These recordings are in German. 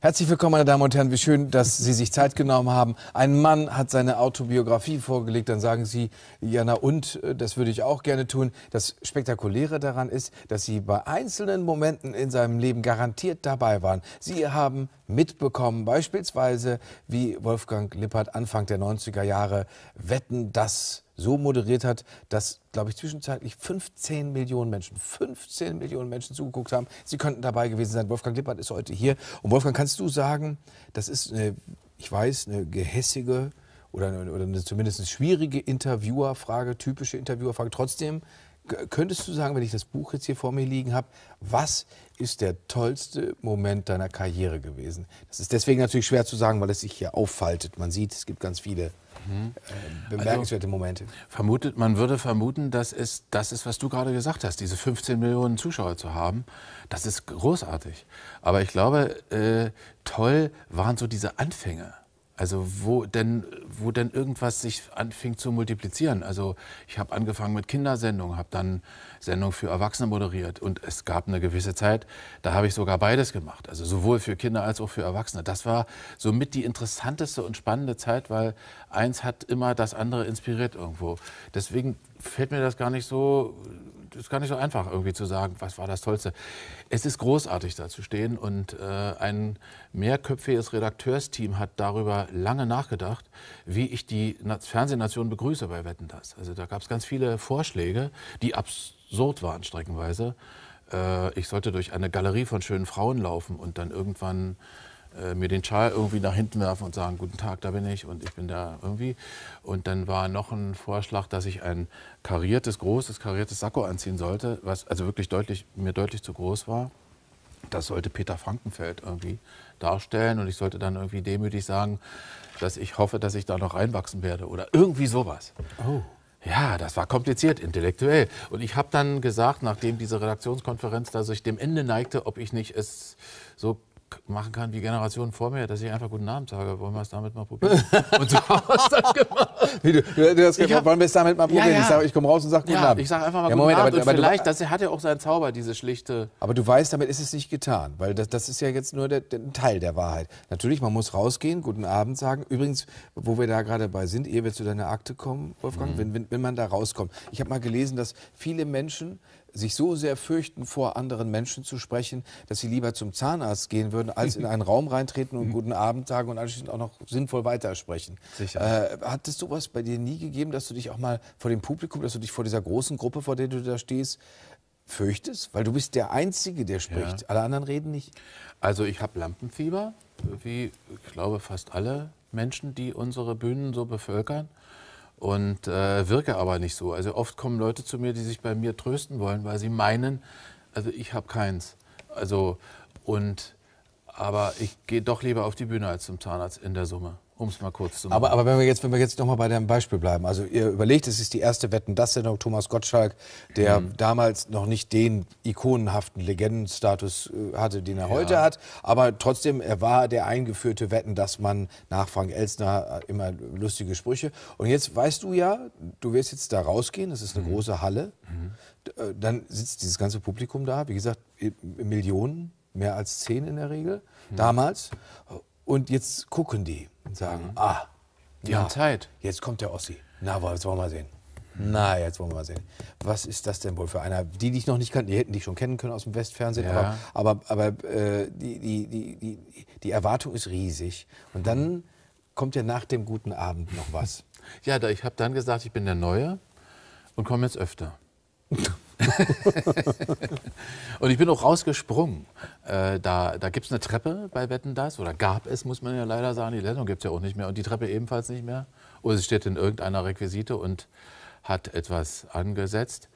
Herzlich willkommen, meine Damen und Herren. Wie schön, dass Sie sich Zeit genommen haben. Ein Mann hat seine Autobiografie vorgelegt. Dann sagen Sie, ja, na und, äh, das würde ich auch gerne tun. Das Spektakuläre daran ist, dass Sie bei einzelnen Momenten in seinem Leben garantiert dabei waren. Sie haben mitbekommen. Beispielsweise wie Wolfgang Lippert Anfang der 90er Jahre Wetten, das so moderiert hat, dass, glaube ich, zwischenzeitlich 15 Millionen Menschen, 15 Millionen Menschen zugeguckt haben. Sie könnten dabei gewesen sein. Wolfgang Lippert ist heute hier. Und Wolfgang, kannst du sagen, das ist, eine, ich weiß, eine gehässige oder, eine, oder eine zumindest schwierige Interviewerfrage, typische Interviewerfrage. Trotzdem könntest du sagen, wenn ich das Buch jetzt hier vor mir liegen habe, was ist der tollste Moment deiner Karriere gewesen? Das ist deswegen natürlich schwer zu sagen, weil es sich hier auffaltet. Man sieht, es gibt ganz viele Mhm. Äh, also bemerkenswerte also, Momente. Vermutet, man würde vermuten, dass es das ist, was du gerade gesagt hast, diese 15 Millionen Zuschauer zu haben, das ist großartig. Aber ich glaube, äh, toll waren so diese Anfänge. Also wo denn, wo denn irgendwas sich anfing zu multiplizieren. Also ich habe angefangen mit Kindersendungen, habe dann Sendungen für Erwachsene moderiert und es gab eine gewisse Zeit, da habe ich sogar beides gemacht. Also sowohl für Kinder als auch für Erwachsene. Das war somit die interessanteste und spannende Zeit, weil eins hat immer das andere inspiriert irgendwo. Deswegen fällt mir das gar nicht so ist gar nicht so einfach, irgendwie zu sagen, was war das Tollste. Es ist großartig, da zu stehen. Und äh, ein mehrköpfiges Redakteursteam hat darüber lange nachgedacht, wie ich die Fernsehnation begrüße bei Wetten das. Also da gab es ganz viele Vorschläge, die absurd waren streckenweise. Äh, ich sollte durch eine Galerie von schönen Frauen laufen und dann irgendwann äh, mir den Schal irgendwie nach hinten werfen und sagen, guten Tag, da bin ich und ich bin da irgendwie. Und dann war noch ein Vorschlag, dass ich ein kariertes, großes, kariertes Sakko anziehen sollte, was also wirklich deutlich, mir deutlich zu groß war. Das sollte Peter Frankenfeld irgendwie darstellen und ich sollte dann irgendwie demütig sagen, dass ich hoffe, dass ich da noch reinwachsen werde oder irgendwie sowas. Oh. Ja, das war kompliziert, intellektuell. Und ich habe dann gesagt, nachdem diese Redaktionskonferenz da sich dem Ende neigte, ob ich nicht es so machen kann wie Generationen vor mir, dass ich einfach guten Abend sage. Wollen wir es damit mal probieren? und so hast wir gemacht. Wie, du, du hast gesagt, hab, wollen wir es damit mal probieren? Ja, ja. Ich, sage, ich komme raus und sage guten ja, Abend. Ich sage einfach mal guten Moment, Abend. Aber, aber vielleicht, du, das hat ja auch seinen Zauber, diese schlichte. Aber du weißt, damit ist es nicht getan. Weil das, das ist ja jetzt nur der, der, ein Teil der Wahrheit. Natürlich, man muss rausgehen, guten Abend sagen. Übrigens, wo wir da gerade bei sind, ehe wir zu deiner Akte kommen, Wolfgang, mhm. wenn, wenn, wenn man da rauskommt. Ich habe mal gelesen, dass viele Menschen sich so sehr fürchten, vor anderen Menschen zu sprechen, dass sie lieber zum Zahnarzt gehen würden, als in einen Raum reintreten und mhm. guten Abend sagen und anschließend auch noch sinnvoll weitersprechen. Sicher. Äh, hat es sowas bei dir nie gegeben, dass du dich auch mal vor dem Publikum, dass du dich vor dieser großen Gruppe, vor der du da stehst, fürchtest? Weil du bist der Einzige, der spricht. Ja. Alle anderen reden nicht. Also ich habe Lampenfieber, wie ich glaube fast alle Menschen, die unsere Bühnen so bevölkern und äh, wirke aber nicht so. Also oft kommen Leute zu mir, die sich bei mir trösten wollen, weil sie meinen, also ich habe keins. Also und aber ich gehe doch lieber auf die Bühne als zum Zahnarzt in der Summe um es mal kurz zu machen. Aber, aber wenn wir jetzt, wenn wir jetzt nochmal bei deinem Beispiel bleiben, also ihr überlegt, es ist die erste Wetten, das Sendung Thomas Gottschalk, der mhm. damals noch nicht den ikonenhaften Legendenstatus äh, hatte, den er ja. heute hat, aber trotzdem, er war der eingeführte Wetten, dass man nach Frank Elsner äh, immer lustige Sprüche. Und jetzt weißt du ja, du wirst jetzt da rausgehen, das ist eine mhm. große Halle, mhm. Äh, dann sitzt dieses ganze Publikum da, wie gesagt, Millionen, mehr als zehn in der Regel, mhm. damals. Und jetzt gucken die und sagen, mhm. ah, die ja, Zeit. jetzt kommt der Ossi. Na, jetzt wollen wir mal sehen. Mhm. Na, jetzt wollen wir mal sehen. Was ist das denn wohl für einer? Die, die ich noch nicht kannte, die hätten dich schon kennen können aus dem Westfernsehen, ja. aber, aber, aber äh, die, die, die, die, die Erwartung ist riesig. Und dann mhm. kommt ja nach dem guten Abend noch was. Ja, da, ich habe dann gesagt, ich bin der Neue und komme jetzt öfter. und ich bin auch rausgesprungen. Äh, da da gibt es eine Treppe bei Wetten das, oder gab es, muss man ja leider sagen. Die Sendung gibt es ja auch nicht mehr und die Treppe ebenfalls nicht mehr. Oder sie steht in irgendeiner Requisite und hat etwas angesetzt.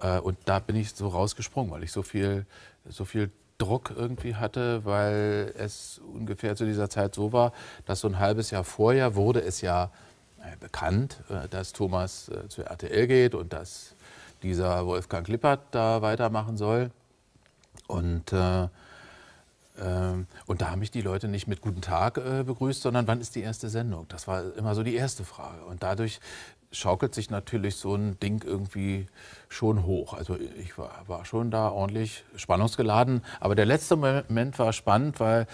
Äh, und da bin ich so rausgesprungen, weil ich so viel, so viel Druck irgendwie hatte, weil es ungefähr zu dieser Zeit so war, dass so ein halbes Jahr vorher wurde es ja äh, bekannt, äh, dass Thomas äh, zur RTL geht und dass dieser Wolfgang Lippert da weitermachen soll. Und, äh, äh, und da haben mich die Leute nicht mit Guten Tag äh, begrüßt, sondern wann ist die erste Sendung? Das war immer so die erste Frage. Und dadurch schaukelt sich natürlich so ein Ding irgendwie schon hoch. Also ich war, war schon da ordentlich spannungsgeladen. Aber der letzte Moment war spannend, weil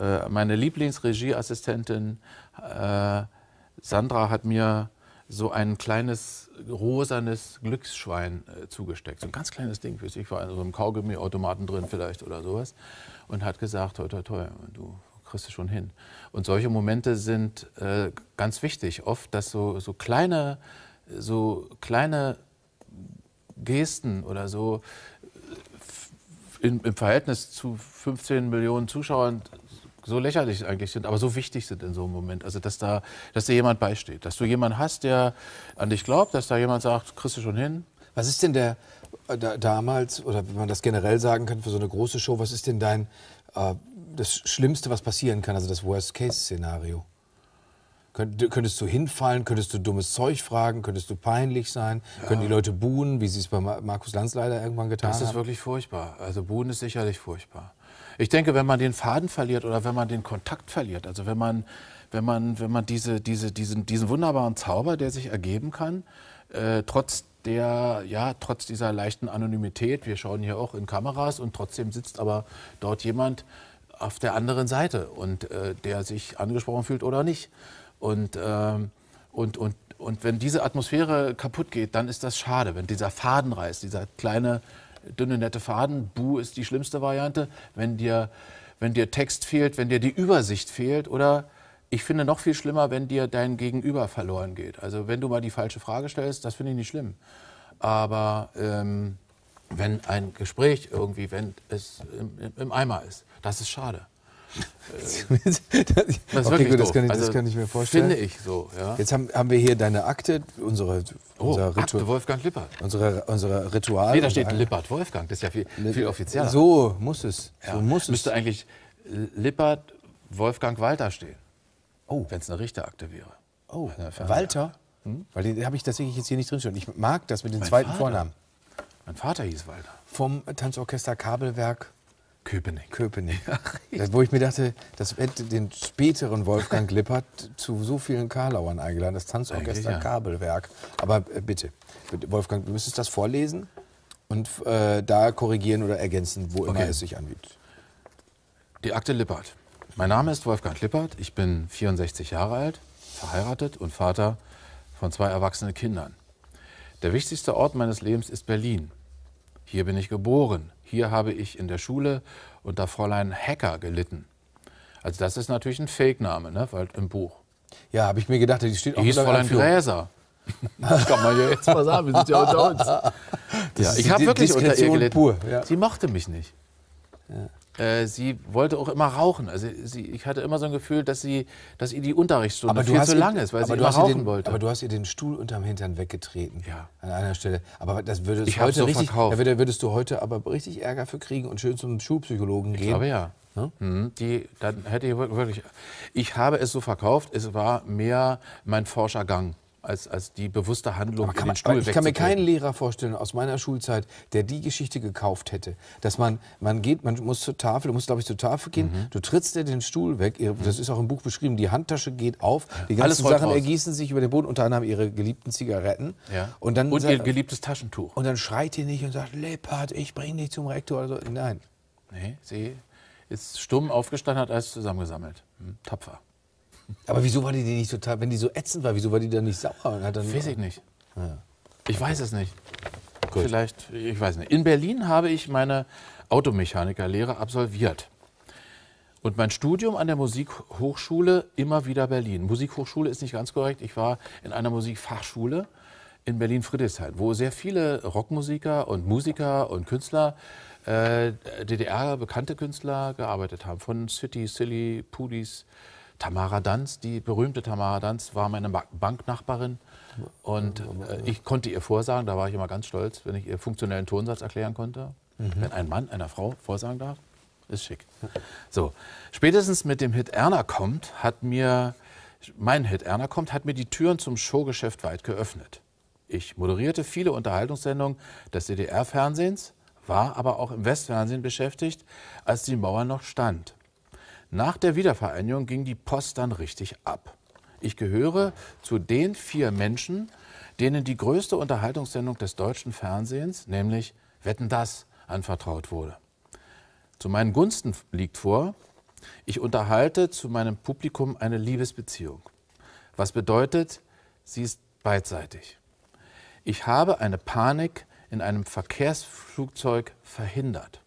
äh, meine Lieblingsregieassistentin äh, Sandra hat mir so ein kleines rosanes Glücksschwein äh, zugesteckt. So ein ganz kleines Ding für sich. war in so einem Kaugummi-Automaten drin vielleicht oder sowas. Und hat gesagt, toi, toi, toi, du kriegst es schon hin. Und solche Momente sind äh, ganz wichtig. Oft, dass so, so kleine, so kleine Gesten oder so äh, in, im Verhältnis zu 15 Millionen Zuschauern so lächerlich eigentlich sind, aber so wichtig sind in so einem Moment. Also, dass, da, dass dir jemand beisteht, dass du jemanden hast, der an dich glaubt, dass da jemand sagt, kriegst du schon hin. Was ist denn der äh, da, damals, oder wenn man das generell sagen kann, für so eine große Show, was ist denn dein, äh, das Schlimmste, was passieren kann, also das Worst-Case-Szenario? Könntest du hinfallen? Könntest du dummes Zeug fragen? Könntest du peinlich sein? Ja. Können die Leute buhen, wie sie es bei Markus Lanz leider irgendwann getan haben? Das ist haben? wirklich furchtbar. Also buhen ist sicherlich furchtbar. Ich denke, wenn man den Faden verliert oder wenn man den Kontakt verliert, also wenn man, wenn man, wenn man diese, diese, diesen, diesen wunderbaren Zauber, der sich ergeben kann, äh, trotz der, ja, trotz dieser leichten Anonymität, wir schauen hier auch in Kameras und trotzdem sitzt aber dort jemand auf der anderen Seite und äh, der sich angesprochen fühlt oder nicht. Und, äh, und, und, und wenn diese Atmosphäre kaputt geht, dann ist das schade, wenn dieser Faden reißt, dieser kleine dünne, nette Faden. Bu ist die schlimmste Variante. Wenn dir, wenn dir Text fehlt, wenn dir die Übersicht fehlt oder ich finde noch viel schlimmer, wenn dir dein Gegenüber verloren geht. Also wenn du mal die falsche Frage stellst, das finde ich nicht schlimm. Aber ähm, wenn ein Gespräch irgendwie, wenn es im, im Eimer ist, das ist schade das, okay, gut, das, kann ich, also, das kann ich mir vorstellen. Finde ich so. Ja. Jetzt haben, haben wir hier deine Akte, unsere oh, unser Ritu Akte Wolfgang Lippert. Unsere, unsere Ritual. Nee, da steht Lippert Wolfgang. Das ist ja viel, ne, viel offizieller. So muss es. Ja. So muss Müsste es. eigentlich Lippert Wolfgang Walter stehen. Oh. Wenn es eine Richterakte wäre. Oh, Walter? Hm? Weil den habe ich tatsächlich jetzt hier nicht drinstehen. Ich mag das mit dem zweiten Vater. Vornamen. Mein Vater hieß Walter. Vom Tanzorchester Kabelwerk Köpenick. Köpenick. Ach, wo ich mir dachte, das hätte den späteren Wolfgang Lippert zu so vielen Karlauern eingeladen. Das Tanzorchester ja. Kabelwerk. Aber äh, bitte, Wolfgang, du müsstest das vorlesen und äh, da korrigieren oder ergänzen, wo okay. immer es sich anbietet. Die Akte Lippert. Mein Name ist Wolfgang Lippert. Ich bin 64 Jahre alt, verheiratet und Vater von zwei erwachsenen Kindern. Der wichtigste Ort meines Lebens ist Berlin. Hier bin ich geboren, hier habe ich in der Schule unter Fräulein Hacker gelitten. Also das ist natürlich ein Fake-Name, ne? Weil im Buch. Ja, habe ich mir gedacht, die steht die auch. Die hieß Fräulein Gräser. Das kann man ja jetzt mal sagen, wir sind ja unter uns. Ja, ich habe wirklich unter ihr gelitten. Pur, ja. Sie mochte mich nicht. Ja. Äh, sie wollte auch immer rauchen. Also sie, ich hatte immer so ein Gefühl, dass, sie, dass ihr die Unterrichtsstunde aber viel zu lang ist, weil sie immer rauchen den, wollte. Aber du hast ihr den Stuhl unterm Hintern weggetreten ja. an einer Stelle. Aber das würdest, ich heute so richtig, verkauft. Da würdest du heute aber richtig Ärger für kriegen und schön zum Schulpsychologen ich gehen. Ich glaube ja. Hm? Die, dann hätte ich wirklich. Ich habe es so verkauft, es war mehr mein Forschergang als, als die bewusste Handlung aber kann man, Stuhl Ich kann mir keinen Lehrer vorstellen aus meiner Schulzeit, der die Geschichte gekauft hätte. Dass man, man geht, man muss zur Tafel, du musst, glaube ich, zur Tafel gehen, mhm. du trittst dir den Stuhl weg, das mhm. ist auch im Buch beschrieben, die Handtasche geht auf, die ganzen Sachen raus. ergießen sich über den Boden, unter anderem ihre geliebten Zigaretten. Ja. Und, dann und ihr geliebtes Taschentuch. Und dann schreit ihr nicht und sagt, Leppard, ich bringe dich zum Rektor oder so. Nein. Nee, sie ist stumm aufgestanden, hat alles zusammengesammelt. Hm, tapfer. Aber wieso war die nicht total, wenn die so ätzend war, wieso war die dann nicht sauer? Und hat dann weiß ich nicht. Ja. Ich weiß es nicht. Gut. Vielleicht, ich weiß nicht. In Berlin habe ich meine Automechanikerlehre absolviert. Und mein Studium an der Musikhochschule immer wieder Berlin. Musikhochschule ist nicht ganz korrekt. Ich war in einer Musikfachschule in Berlin-Friedrichshain, wo sehr viele Rockmusiker und Musiker und Künstler, äh, DDR bekannte Künstler gearbeitet haben. Von City, Silly, Pudis, Tamara Danz, die berühmte Tamara Danz, war meine Banknachbarin. Und äh, ich konnte ihr vorsagen, da war ich immer ganz stolz, wenn ich ihr funktionellen Tonsatz erklären konnte. Mhm. Wenn ein Mann einer Frau vorsagen darf, ist schick. So, spätestens mit dem Hit Erna kommt, hat mir, mein Hit Erna kommt, hat mir die Türen zum Showgeschäft weit geöffnet. Ich moderierte viele Unterhaltungssendungen des DDR-Fernsehens, war aber auch im Westfernsehen beschäftigt, als die Mauer noch stand. Nach der Wiedervereinigung ging die Post dann richtig ab. Ich gehöre zu den vier Menschen, denen die größte Unterhaltungssendung des deutschen Fernsehens, nämlich Wetten das, anvertraut wurde. Zu meinen Gunsten liegt vor, ich unterhalte zu meinem Publikum eine Liebesbeziehung. Was bedeutet, sie ist beidseitig. Ich habe eine Panik in einem Verkehrsflugzeug verhindert.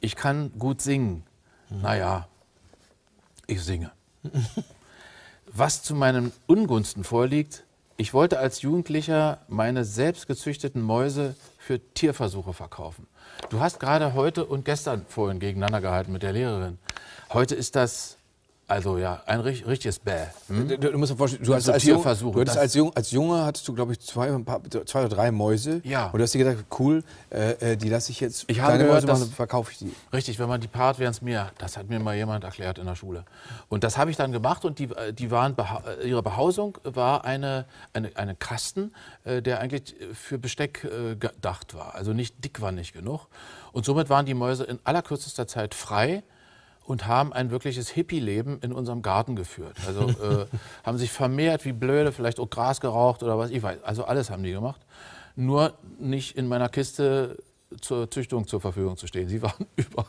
Ich kann gut singen. Naja, ich singe. Was zu meinen Ungunsten vorliegt, ich wollte als Jugendlicher meine selbstgezüchteten Mäuse für Tierversuche verkaufen. Du hast gerade heute und gestern vorhin gegeneinander gehalten mit der Lehrerin. Heute ist das also ja, ein richtiges Bäh. Hm? Du, du, musst dir vorstellen, du, hast als, Jung, du hattest als, Jung, als Junge hattest du, glaube ich, zwei, paar, zwei, oder drei Mäuse. Ja. Und du hast dir gedacht, cool, äh, äh die lasse ich jetzt. Ich habe gehört, Mäuse machen, verkaufe ich die. Richtig, wenn man die paart, wären es mehr. Das hat mir mal jemand erklärt in der Schule. Und das habe ich dann gemacht und die, äh, die waren äh, ihre Behausung war eine, eine, eine Kasten, der eigentlich für Besteck gedacht war. Also nicht dick war nicht genug. Und somit waren die Mäuse in allerkürzester Zeit frei und haben ein wirkliches Hippie-Leben in unserem Garten geführt. Also äh, haben sich vermehrt wie blöde, vielleicht auch Gras geraucht oder was, ich weiß. Also alles haben die gemacht. Nur nicht in meiner Kiste zur Züchtung zur Verfügung zu stehen. Sie waren überall.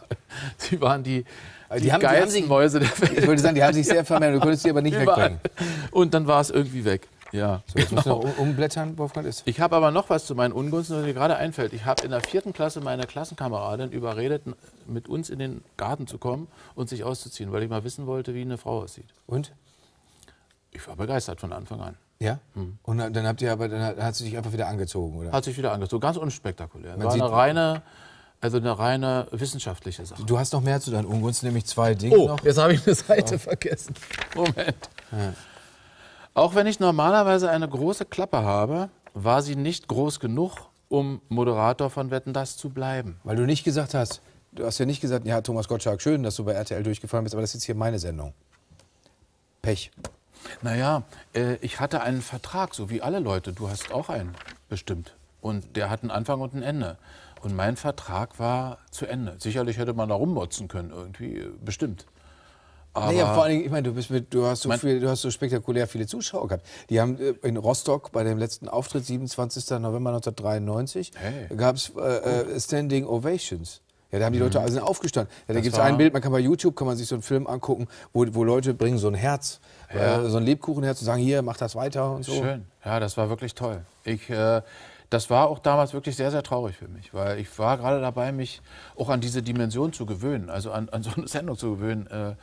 Sie waren die, also die, die haben, geilsten die haben sich, Mäuse der Welt. Ich würde sagen, die haben sich sehr vermehrt. Du konntest sie aber nicht überall. wegbringen. Und dann war es irgendwie weg. Ja. So, jetzt genau. müssen wir genau. umblättern, Wolfgang ist. Ich habe aber noch was zu meinen Ungunsten, was mir gerade einfällt. Ich habe in der vierten Klasse meine Klassenkameradin überredet, mit uns in den Garten zu kommen und sich auszuziehen, weil ich mal wissen wollte, wie eine Frau aussieht. Und? Ich war begeistert von Anfang an. Ja? Hm. Und dann habt ihr aber, dann hat sie sich einfach wieder angezogen, oder? Hat sich wieder angezogen, ganz unspektakulär. Man war eine reine, also eine reine wissenschaftliche Sache. Du hast noch mehr zu deinen Ungunsten, nämlich zwei Dinge. Oh, noch. jetzt habe ich eine Seite oh. vergessen. Moment. Ja. Auch wenn ich normalerweise eine große Klappe habe, war sie nicht groß genug, um Moderator von Wetten das zu bleiben. Weil du nicht gesagt hast, du hast ja nicht gesagt, ja, Thomas Gottschalk, schön, dass du bei RTL durchgefallen bist, aber das ist jetzt hier meine Sendung. Pech. Naja, äh, ich hatte einen Vertrag, so wie alle Leute. Du hast auch einen, bestimmt. Und der hat einen Anfang und ein Ende. Und mein Vertrag war zu Ende. Sicherlich hätte man da rummotzen können, irgendwie, äh, bestimmt. Aber nee, vor allen ich meine, du, bist mit, du, hast so viel, du hast so spektakulär viele Zuschauer gehabt. Die haben äh, in Rostock bei dem letzten Auftritt, 27. November 1993, hey. gab es äh, äh, Standing Ovations. Ja, da haben die Leute also aufgestanden. Ja, da gibt es ein Bild, man kann bei YouTube kann man sich so einen Film angucken, wo, wo Leute bringen so ein Herz, äh, ja. äh, so ein Lebkuchenherz und sagen, hier, mach das weiter und so. Schön. Ja, das war wirklich toll. Ich, äh, das war auch damals wirklich sehr, sehr traurig für mich, weil ich war gerade dabei, mich auch an diese Dimension zu gewöhnen, also an, an so eine Sendung zu gewöhnen. Äh,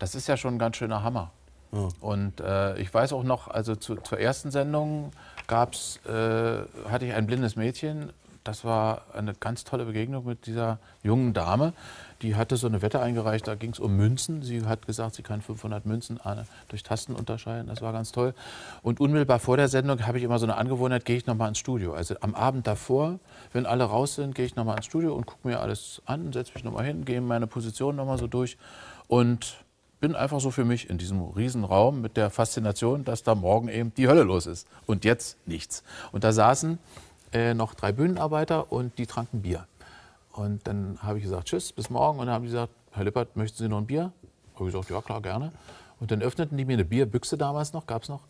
das ist ja schon ein ganz schöner Hammer. Ja. Und äh, ich weiß auch noch, also zu, zur ersten Sendung gab's, äh, hatte ich ein blindes Mädchen. Das war eine ganz tolle Begegnung mit dieser jungen Dame. Die hatte so eine Wette eingereicht, da ging es um Münzen. Sie hat gesagt, sie kann 500 Münzen äh, durch Tasten unterscheiden. Das war ganz toll. Und unmittelbar vor der Sendung habe ich immer so eine Angewohnheit, gehe ich nochmal ins Studio. Also am Abend davor, wenn alle raus sind, gehe ich nochmal ins Studio und gucke mir alles an, setze mich nochmal hin, gehe meine Position nochmal so durch. Und bin einfach so für mich in diesem Riesenraum mit der Faszination, dass da morgen eben die Hölle los ist und jetzt nichts. Und da saßen äh, noch drei Bühnenarbeiter und die tranken Bier. Und dann habe ich gesagt, tschüss, bis morgen. Und dann haben die gesagt, Herr Lippert, möchten Sie noch ein Bier? Habe ich gesagt, ja klar, gerne. Und dann öffneten die mir eine Bierbüchse damals noch, gab es noch.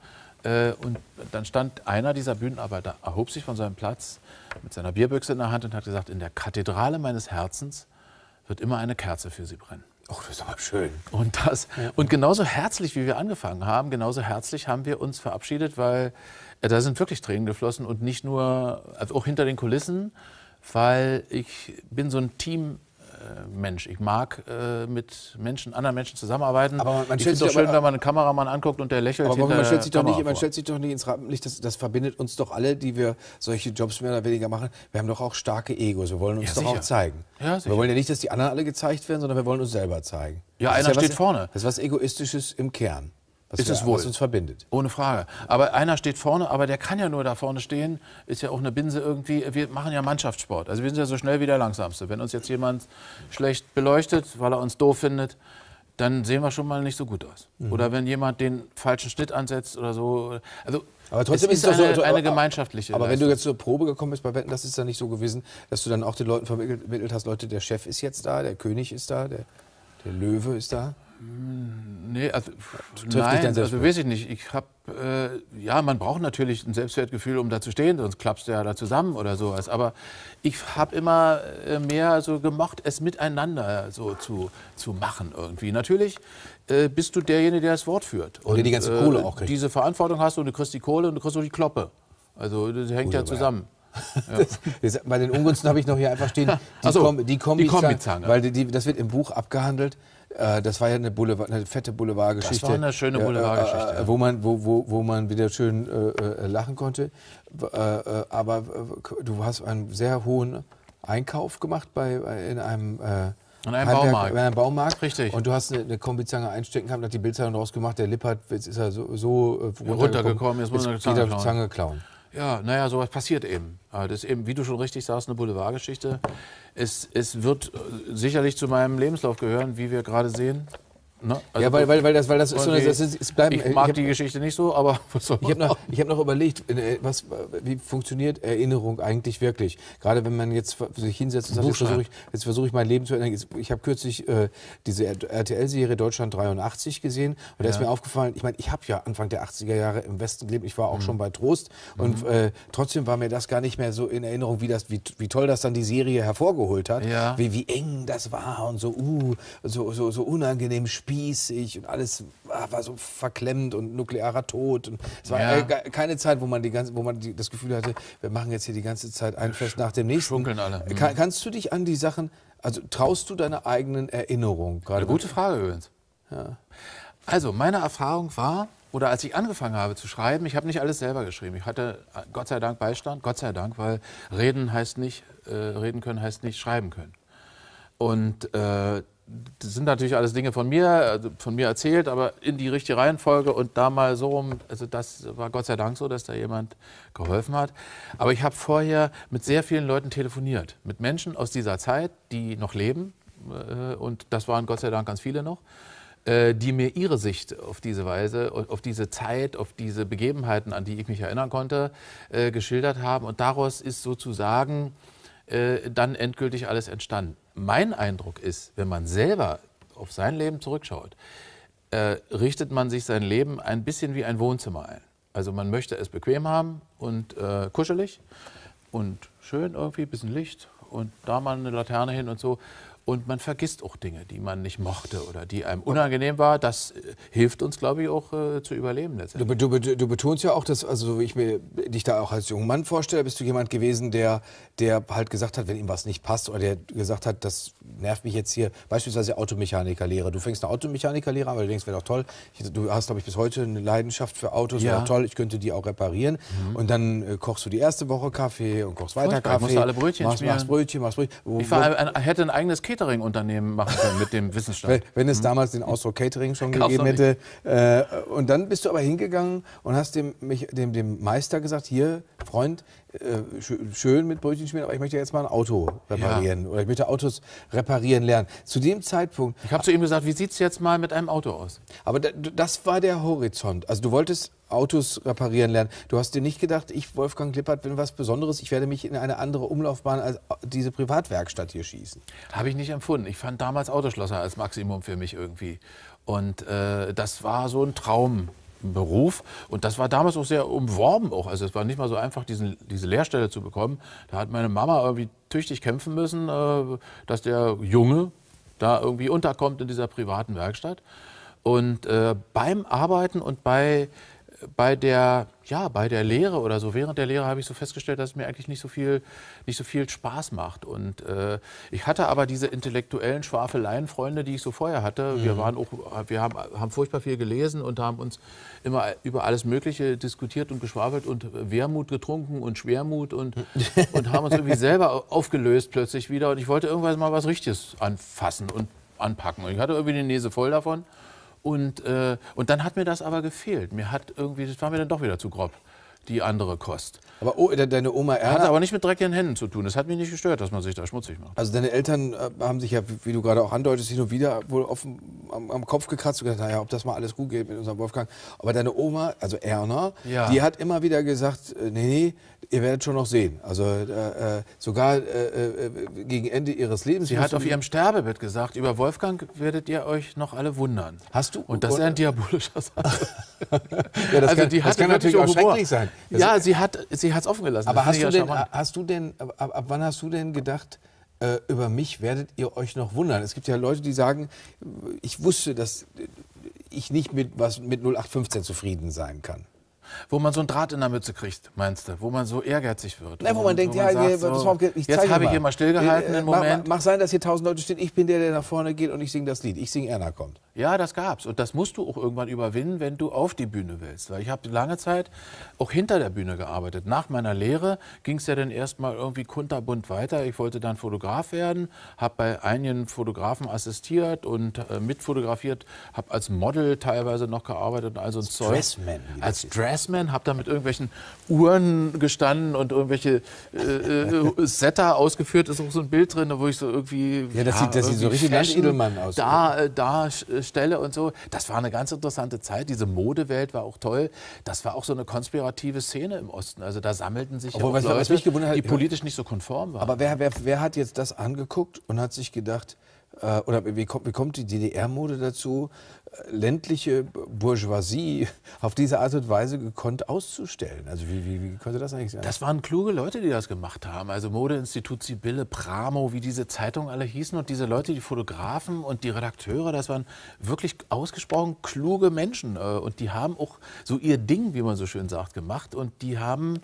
Äh, und dann stand einer dieser Bühnenarbeiter, erhob sich von seinem Platz mit seiner Bierbüchse in der Hand und hat gesagt, in der Kathedrale meines Herzens wird immer eine Kerze für Sie brennen. Oh, das ist aber schön. Und, das, und genauso herzlich, wie wir angefangen haben, genauso herzlich haben wir uns verabschiedet, weil ja, äh, da sind wirklich Tränen geflossen und nicht nur, also auch hinter den Kulissen, weil ich bin so ein Team, äh, Mensch. Ich mag äh, mit Menschen, anderen Menschen zusammenarbeiten. Aber man, stellt sich doch schön, aber, wenn man einen Kameramann anguckt und der lächelt. Aber man stellt sich doch nicht, man stellt sich doch nicht ins Rampenlicht. Das, das, verbindet uns doch alle, die wir solche Jobs mehr oder weniger machen. Wir haben doch auch starke Egos. Wir wollen uns ja, doch sicher. auch zeigen. Ja, wir wollen ja nicht, dass die anderen alle gezeigt werden, sondern wir wollen uns selber zeigen. Ja, das einer ja steht was, vorne. Das ist was Egoistisches im Kern was, ist wir, es wohl. was uns verbindet. Ohne Frage. Aber einer steht vorne, aber der kann ja nur da vorne stehen. Ist ja auch eine Binse irgendwie. Wir machen ja Mannschaftssport. Also wir sind ja so schnell wie der Langsamste. Wenn uns jetzt jemand schlecht beleuchtet, weil er uns doof findet, dann sehen wir schon mal nicht so gut aus. Mhm. Oder wenn jemand den falschen Schnitt ansetzt oder so. Also aber trotzdem es ist es eine, so, eine also, gemeinschaftliche. Aber Leistung. wenn du jetzt zur Probe gekommen bist bei Wetten, das ist ja nicht so gewesen, dass du dann auch den Leuten vermittelt hast, Leute, der Chef ist jetzt da, der König ist da, der, der Löwe ist da. Nee, also, nein, also weiß ich nicht. Ich hab, äh, ja, man braucht natürlich ein Selbstwertgefühl, um da zu stehen, sonst klappst du ja da zusammen oder sowas. Aber ich habe immer äh, mehr so gemocht, es miteinander so zu, zu machen irgendwie. Natürlich äh, bist du derjenige, der das Wort führt. Und, und die ganze Kohle äh, auch kriegt. Diese Verantwortung hast du und du kriegst die Kohle und du kriegst auch die Kloppe. Also das hängt Gut, ja zusammen. Ja. Das, das, bei den Ungunsten habe ich noch hier einfach stehen, die, so, Kom die Kombizange. Kombi weil die, die, das wird im Buch abgehandelt. Äh, das war ja eine, Boulevard, eine fette Boulevardgeschichte. Das war eine schöne äh, Boulevardgeschichte. Äh, wo, man, wo, wo, wo man wieder schön äh, lachen konnte. aber du hast einen sehr hohen Einkauf gemacht bei, in einem. An einem Handwerk, Baumarkt. An einem Baumarkt. Richtig. Und du hast eine, eine Kombizange einstecken gehabt, hat die Bildzeitung rausgemacht, der Lippert, ist er so, so runtergekommen, runtergekommen, jetzt muss er eine Zange klauen. Ja, naja, sowas passiert eben. Das ist eben, wie du schon richtig sagst, eine Boulevardgeschichte. Es, es wird äh, sicherlich zu meinem Lebenslauf gehören, wie wir gerade sehen. Ne? Also ja, weil, weil, weil, das, weil das ist so eine, das ist, es bleiben, Ich mag ich die Geschichte nicht so, aber was soll man Ich habe noch, hab noch überlegt, äh, was, wie funktioniert Erinnerung eigentlich wirklich? Gerade wenn man jetzt sich hinsetzt und sagt, jetzt versuche ich, versuch ich mein Leben zu erinnern. Ich habe kürzlich äh, diese RTL-Serie Deutschland 83 gesehen und da ja. ist mir aufgefallen, ich meine, ich habe ja Anfang der 80er Jahre im Westen gelebt, ich war auch mhm. schon bei Trost mhm. und äh, trotzdem war mir das gar nicht mehr so in Erinnerung, wie, das, wie, wie toll das dann die Serie hervorgeholt hat, ja. wie, wie eng das war und so, uh, so, so, so unangenehm spiel spießig und alles war so verklemmt und nuklearer Tod. Und es war ja. Äh, keine Zeit, wo man, die ganze, wo man die, das Gefühl hatte, wir machen jetzt hier die ganze Zeit ein Fest nach dem nächsten. Schunkeln alle. Äh, mhm. Kann, kannst du dich an die Sachen, also traust du deiner eigenen Erinnerung gerade? Eine Gute Frage übrigens. Ja. Also, meine Erfahrung war, oder als ich angefangen habe zu schreiben, ich habe nicht alles selber geschrieben. Ich hatte äh, Gott sei Dank Beistand, Gott sei Dank, weil reden heißt nicht, äh, reden können heißt nicht schreiben können. Und äh, das sind natürlich alles Dinge von mir, also von mir erzählt, aber in die richtige Reihenfolge und da mal so rum. Also das war Gott sei Dank so, dass da jemand geholfen hat. Aber ich habe vorher mit sehr vielen Leuten telefoniert, mit Menschen aus dieser Zeit, die noch leben äh, und das waren Gott sei Dank ganz viele noch äh, die mir ihre Sicht auf diese Weise, auf diese Zeit, auf diese Begebenheiten, an die ich mich erinnern konnte, äh, geschildert haben. Und daraus ist sozusagen dann endgültig alles entstanden mein Eindruck ist, wenn man selber auf sein Leben zurückschaut, äh, richtet man sich sein Leben ein bisschen wie ein Wohnzimmer ein. Also man möchte es bequem haben und äh, kuschelig und schön irgendwie, bisschen Licht und da mal eine Laterne hin und so. Und man vergisst auch Dinge, die man nicht mochte oder die einem unangenehm war. Das äh, hilft uns, glaube ich, auch äh, zu überleben Du, du, du, betonst ja auch, dass, also wie ich mir dich da auch als junger Mann vorstelle, bist du jemand gewesen, der, der halt gesagt hat, wenn ihm was nicht passt oder der gesagt hat, das nervt mich jetzt hier. Beispielsweise Automechanikerlehre. Du fängst eine Automechanikerlehre an, weil du denkst, wäre doch toll. Ich, du hast, glaube ich, bis heute eine Leidenschaft für Autos. Ja. Wäre toll, ich könnte die auch reparieren. Mhm. Und dann äh, kochst du die erste Woche Kaffee und kochst weiter Kaffee. Ich musste alle Brötchen machst, machst Brötchen, machst Brötchen. Wo, ich war, hätte ein eigenes Kind Catering-Unternehmen machen können mit dem Wissensstand. Wenn, wenn es mhm. damals den Ausdruck Catering schon gegeben hätte. Äh, und dann bist du aber hingegangen und hast dem, mich, dem, dem Meister gesagt, hier, Freund, äh, schön mit Brötchen spielen, aber ich möchte jetzt mal ein Auto reparieren ja. oder ich möchte Autos reparieren lernen. Zu dem Zeitpunkt. Ich habe zu ihm gesagt, wie sieht es jetzt mal mit einem Auto aus? Aber das war der Horizont. Also du wolltest Autos reparieren lernen. Du hast dir nicht gedacht, ich, Wolfgang Klippert, bin was Besonderes, ich werde mich in eine andere Umlaufbahn als diese Privatwerkstatt hier schießen. Habe ich nicht empfunden. Ich fand damals Autoschlosser als Maximum für mich irgendwie. Und äh, das war so ein Traum Beruf. Und das war damals auch sehr umworben auch. Also es war nicht mal so einfach, diesen, diese Lehrstelle zu bekommen. Da hat meine Mama irgendwie tüchtig kämpfen müssen, äh, dass der Junge da irgendwie unterkommt in dieser privaten Werkstatt. Und äh, beim Arbeiten und bei bei der, ja, bei der Lehre oder so, während der Lehre habe ich so festgestellt, dass es mir eigentlich nicht so viel, nicht so viel Spaß macht. Und äh, ich hatte aber diese intellektuellen Schwafeleienfreunde, die ich so vorher hatte. Mhm. Wir waren auch, wir haben, haben furchtbar viel gelesen und haben uns immer über alles Mögliche diskutiert und geschwafelt und Wermut getrunken und Schwermut und, und haben uns irgendwie selber aufgelöst plötzlich wieder. Und ich wollte irgendwann mal was Richtiges anfassen und anpacken. Und ich hatte irgendwie die Nase voll davon. Und, äh, und dann hat mir das aber gefehlt. Mir hat irgendwie, das war mir dann doch wieder zu grob die andere Kost. Aber oh, deine Oma Erna... Hat aber nicht mit dreckigen Händen zu tun. Das hat mich nicht gestört, dass man sich da schmutzig macht. Also deine Eltern äh, haben sich ja, wie du gerade auch andeutest, hin und wieder wohl auf, am, am, Kopf gekratzt und gesagt, naja, ob das mal alles gut geht mit unserem Wolfgang. Aber deine Oma, also Erna, ja. die hat immer wieder gesagt, äh, nee, nee, Ihr werdet schon noch sehen. Also äh, äh sogar äh, äh, gegen Ende ihres Lebens. Sie hat auf ihrem Sterbebett gesagt, über Wolfgang werdet ihr euch noch alle wundern. Hast du? Und das ist ein diabolischer Satz. ja, das also kann, das kann natürlich auch Humor. schrecklich sein. Das ja, sie hat sie hat's offen gelassen. Aber hast du, denn, hast du, denn, ab, ab, wann hast du denn gedacht, äh, über mich werdet ihr euch noch wundern? Es gibt ja Leute, die sagen, ich wusste, dass ich nicht mit was mit 0815 zufrieden sein kann wo man so einen Draht in der Mütze kriegt, meinst du? Wo man so ehrgeizig wird. Na, wo, wo man denkt, wo man ja, sagt, so, auf, ich jetzt habe ich hier mal stillgehalten, äh, äh, einen Moment. Mach, mach, sein, dass hier tausend Leute stehen, ich bin der, der nach vorne geht und ich singe das Lied. Ich singe, Erna kommt. Ja, das gab's. Und das musst du auch irgendwann überwinden, wenn du auf die Bühne willst. Weil ich habe lange Zeit auch hinter der Bühne gearbeitet. Nach meiner Lehre ging es ja dann erstmal irgendwie kunterbunt weiter. Ich wollte dann Fotograf werden, habe bei einigen Fotografen assistiert und äh, mitfotografiert, habe als Model teilweise noch gearbeitet und all so ein Zeug. Dressman. Als Dressman, habe da mit irgendwelchen Uhren gestanden und irgendwelche äh, äh, Setter ausgeführt. Ist auch so ein Bild drin, wo ich so irgendwie. Ja, das ja, sieht, das sieht so richtig nach Edelmann aus. Da, äh, da äh, Stelle und so. Das war eine ganz interessante Zeit. Diese Modewelt war auch toll. Das war auch so eine konspirative Szene im Osten. Also da sammelten sich Obwohl, ja was, Leute, was mich gewundert hat, die politisch nicht so konform waren. Aber wer, wer, wer hat jetzt das angeguckt und hat sich gedacht, äh, oder wie kommt, wie kommt die DDR-Mode dazu? ländliche Bourgeoisie auf diese Art und Weise gekonnt auszustellen? Also wie, wie, wie konnte das eigentlich sein? Das waren kluge Leute, die das gemacht haben. Also Modeinstitut Sibylle, Pramo, wie diese Zeitungen alle hießen und diese Leute, die Fotografen und die Redakteure, das waren wirklich ausgesprochen kluge Menschen. Äh, und die haben auch so ihr Ding, wie man so schön sagt, gemacht. Und die haben,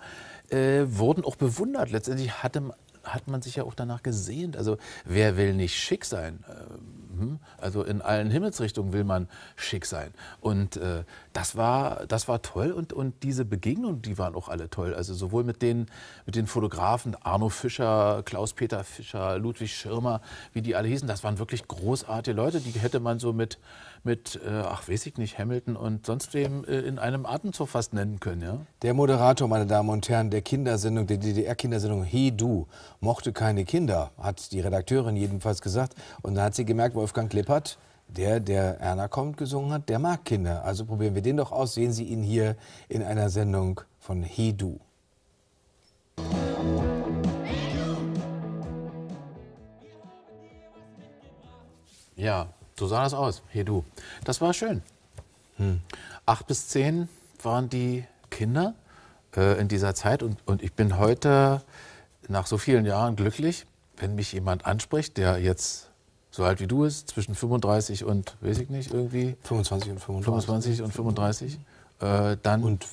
äh, wurden auch bewundert. Letztendlich hatte, hat man sich ja auch danach gesehnt. Also wer will nicht schick sein? Ähm, Mhm. Also in allen Himmelsrichtungen will man schick sein. Und äh, das, war, das war toll. Und, und diese Begegnungen, die waren auch alle toll. Also sowohl mit den, mit den Fotografen, Arno Fischer, Klaus-Peter Fischer, Ludwig Schirmer, wie die alle hießen, das waren wirklich großartige Leute. Die hätte man so mit mit, äh, ach weiß ich nicht, Hamilton und sonst wem äh, in einem Atemzug fast nennen können, ja? Der Moderator, meine Damen und Herren, der Kindersendung, der DDR-Kindersendung He Du mochte keine Kinder, hat die Redakteurin jedenfalls gesagt. Und dann hat sie gemerkt, Wolfgang Klippert, der, der Erna kommt, gesungen hat, der mag Kinder. Also probieren wir den doch aus, sehen Sie ihn hier in einer Sendung von He Du. Ja, so sah das aus. Hey du. Das war schön. Hm. Acht bis zehn waren die Kinder äh, in dieser Zeit und, und ich bin heute nach so vielen Jahren glücklich, wenn mich jemand anspricht, der jetzt so alt wie du ist, zwischen 35 und, weiß ich nicht, irgendwie. 25 und 35. 25 und 35. Äh, dann und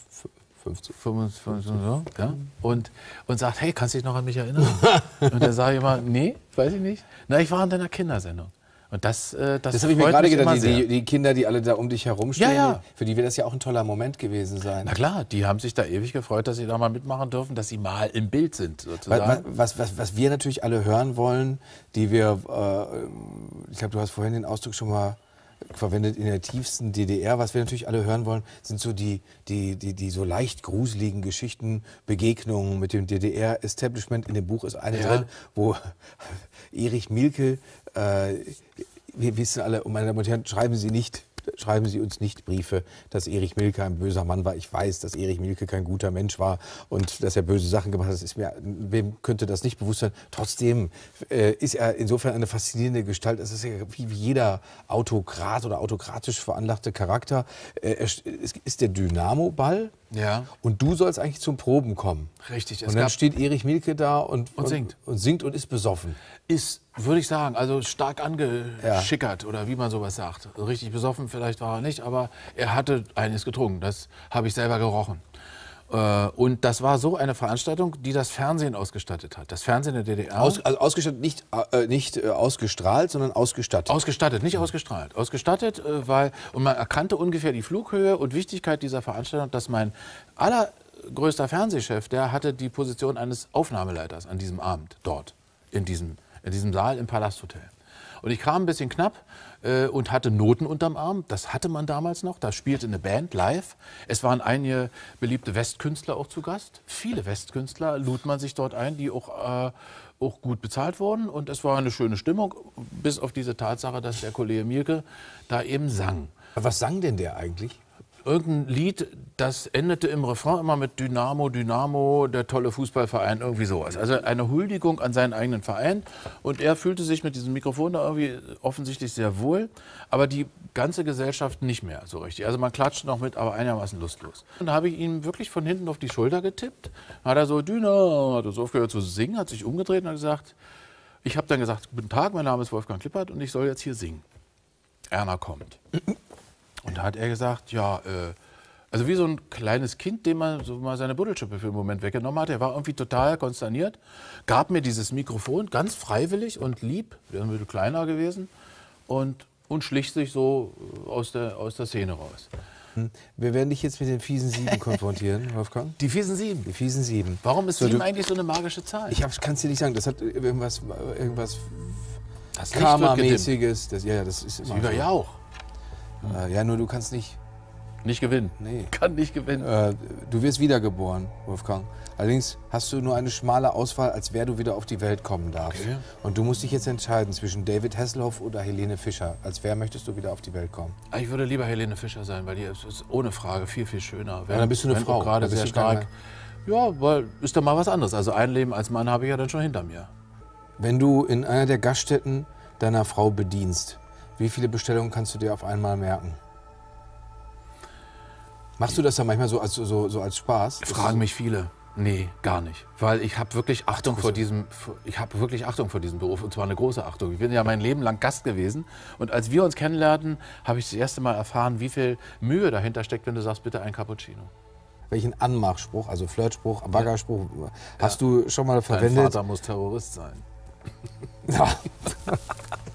50. 55, so, ja, und, und sagt, hey, kannst du dich noch an mich erinnern? und dann sage ich immer, nee, weiß ich nicht. Na, ich war in deiner Kindersendung. Und das, äh, das, das habe ich mir gerade gedacht, die, die, Kinder, die alle da um dich herumstehen, ja, ja. für die wird das ja auch ein toller Moment gewesen sein. Na klar, die haben sich da ewig gefreut, dass sie da mal mitmachen dürfen, dass sie mal im Bild sind sozusagen. Was, was, was, was wir natürlich alle hören wollen, die wir, äh, ich glaube, du hast vorhin den Ausdruck schon mal verwendet in der tiefsten DDR. Was wir natürlich alle hören wollen, sind so die, die, die, die so leicht gruseligen Geschichten, Begegnungen mit dem DDR-Establishment. In dem Buch ist eine ja. drin, wo Erich Mielke äh, wir wissen alle, und meine Damen und Herren, schreiben Sie nicht schreiben Sie uns nicht Briefe, dass Erich Milke ein böser Mann war. Ich weiß, dass Erich Milke kein guter Mensch war und dass er böse Sachen gemacht hat. Das ist mir, wem könnte das nicht bewusst sein? Trotzdem äh, ist er insofern eine faszinierende Gestalt. Es ist ja wie jeder Autokrat oder autokratisch veranlagte Charakter. Äh, er ist der Dynamo-Ball. Ja. Und du sollst eigentlich zum Proben kommen. Richtig. und dann steht Erich Milke da und, und, und, singt. und singt und ist besoffen. Ist würde ich sagen, also stark angeschickert ja. oder wie man sowas sagt. Also richtig besoffen vielleicht war er nicht, aber er hatte eines getrunken. Das habe ich selber gerochen. Äh, und das war so eine Veranstaltung, die das Fernsehen ausgestattet hat. Das Fernsehen der DDR. Aus, also ausgestattet, nicht, äh, nicht äh, ausgestrahlt, sondern ausgestattet. Ausgestattet, nicht ausgestrahlt. Ausgestattet, äh, weil, und man erkannte ungefähr die Flughöhe und Wichtigkeit dieser Veranstaltung, dass mein allergrößter Fernsehchef, der hatte die Position eines Aufnahmeleiters an diesem Abend dort, in diesem in diesem Saal im Palasthotel. Und ich kam ein bisschen knapp äh, und hatte Noten unterm Arm. Das hatte man damals noch. Da spielte eine Band live. Es waren einige beliebte Westkünstler auch zu Gast. Viele Westkünstler lud man sich dort ein, die auch, äh, auch gut bezahlt wurden. Und es war eine schöne Stimmung, bis auf diese Tatsache, dass der Kollege Mirke da eben sang. Was sang denn der eigentlich? irgendein Lied, das endete im Refrain immer mit Dynamo, Dynamo, der tolle Fußballverein, irgendwie sowas. Also eine Huldigung an seinen eigenen Verein. Und er fühlte sich mit diesem Mikrofon da irgendwie offensichtlich sehr wohl, aber die ganze Gesellschaft nicht mehr so richtig. Also man klatscht noch mit, aber einigermaßen lustlos. Und da habe ich ihm wirklich von hinten auf die Schulter getippt, hat er so Dynamo, hat er so aufgehört zu singen, hat sich umgedreht und hat gesagt, ich habe dann gesagt, guten Tag, mein Name ist Wolfgang Klippert und ich soll jetzt hier singen. Erna kommt. Und da hat er gesagt, ja, äh, also wie so ein kleines Kind, dem man so mal seine Buddelschuppe für einen Moment weggenommen hat. Er war irgendwie total konsterniert, gab mir dieses Mikrofon ganz freiwillig und lieb, wäre ein bisschen kleiner gewesen, und, und schlich sich so äh, aus der, aus der Szene raus. Hm. Wir werden dich jetzt mit den fiesen Sieben konfrontieren, Wolfgang. Die fiesen Sieben? Die fiesen Sieben. Warum ist so, Sieben eigentlich so eine magische Zahl? Ich kann es dir nicht sagen. Das hat irgendwas, irgendwas Karma-mäßiges. Ja, ja, das ist immer Wie bei Jauch. Äh, ja, nur du kannst nicht. Nicht gewinnen. Nee. Kann nicht gewinnen. Äh, du wirst wiedergeboren, Wolfgang. Allerdings hast du nur eine schmale Auswahl, als wer du wieder auf die Welt kommen darfst. Okay. Und du musst dich jetzt entscheiden zwischen David Hasselhoff oder Helene Fischer. Als wer möchtest du wieder auf die Welt kommen? Ah, ich würde lieber Helene Fischer sein, weil die ist, ist ohne Frage viel, viel schöner. Wenn, ja, dann bist du eine Frau. gerade sehr stark. Ja, weil ist doch mal was anderes. Also ein Leben als Mann habe ich ja dann schon hinter mir. Wenn du in einer der Gaststätten deiner Frau bedienst, wie viele Bestellungen kannst du dir auf einmal merken? Machst du das dann manchmal so als, so, so als Spaß? Fragen mich viele. Nee, gar nicht. Weil ich habe wirklich Achtung vor diesem, ich habe wirklich Achtung vor diesem Beruf und zwar eine große Achtung. Ich bin ja mein Leben lang Gast gewesen und als wir uns kennenlernten, habe ich das erste Mal erfahren, wie viel Mühe dahinter steckt, wenn du sagst, bitte ein Cappuccino. Welchen Anmachspruch, also Flirtspruch, Baggerspruch, ja. hast du schon mal verwendet? Mein Vater muss Terrorist sein. Ja.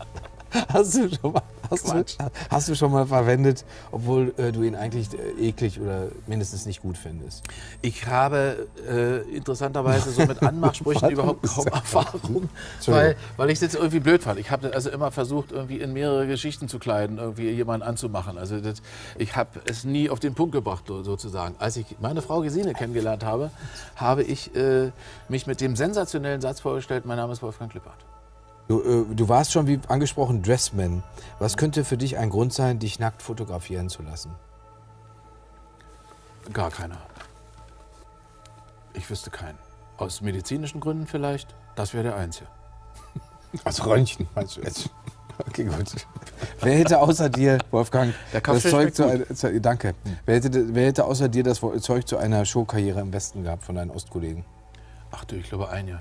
Hast du schon mal, hast du, hast du, schon mal verwendet, obwohl äh, du ihn eigentlich äh, eklig oder mindestens nicht gut findest? Ich habe äh, interessanterweise so mit Anmachsprüchen überhaupt kaum Erfahrung, weil, weil ich es jetzt irgendwie blöd fand. Ich habe also immer versucht, irgendwie in mehrere Geschichten zu kleiden, irgendwie jemanden anzumachen. Also das, ich habe es nie auf den Punkt gebracht, sozusagen. Als ich meine Frau Gesine kennengelernt habe, habe ich äh, mich mit dem sensationellen Satz vorgestellt, mein Name ist Wolfgang Klippert. Du, äh, du warst schon, wie angesprochen, Dressman. Was könnte für dich ein Grund sein, dich nackt fotografieren zu lassen? Gar keiner. Ich wüsste keinen. Aus medizinischen Gründen vielleicht, das wäre der einzige. Also Röntgen, meinst du jetzt? Okay, gut. Wer hätte außer dir, Wolfgang, das Zeug zu, einer, Danke. Hm. Wer, hätte, wer hätte außer dir das Zeug zu einer Showkarriere im Westen gehabt von deinen Ostkollegen? Ach du, ich glaube ein Jahr.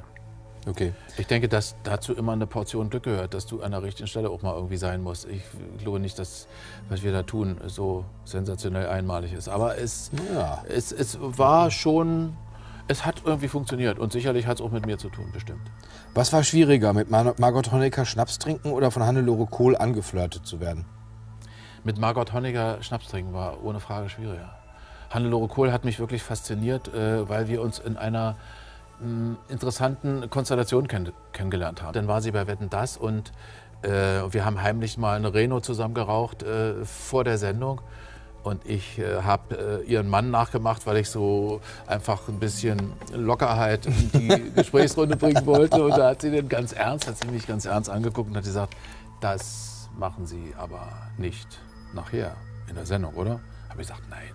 Okay. Ich denke, dass dazu immer eine Portion Glück gehört, dass du an der richtigen Stelle auch mal irgendwie sein musst. Ich glaube nicht, dass was wir da tun so sensationell einmalig ist. Aber es, ja. es, es war schon, es hat irgendwie funktioniert und sicherlich hat es auch mit mir zu tun, bestimmt. Was war schwieriger, mit Mar Margot Honecker Schnaps trinken oder von Hannelore Kohl angeflirtet zu werden? Mit Margot Honecker Schnaps trinken war ohne Frage schwieriger. Hannelore Kohl hat mich wirklich fasziniert, äh, weil wir uns in einer interessanten Konstellationen kenn kennengelernt haben. Dann war sie bei Wetten das und äh, wir haben heimlich mal eine Reno zusammen geraucht äh, vor der Sendung. Und ich äh, habe äh, ihren Mann nachgemacht, weil ich so einfach ein bisschen Lockerheit in die Gesprächsrunde bringen wollte. Und da hat sie den ganz ernst, hat sie mich ganz ernst angeguckt und hat gesagt, das machen Sie aber nicht nachher in der Sendung, oder? Habe ich gesagt, nein,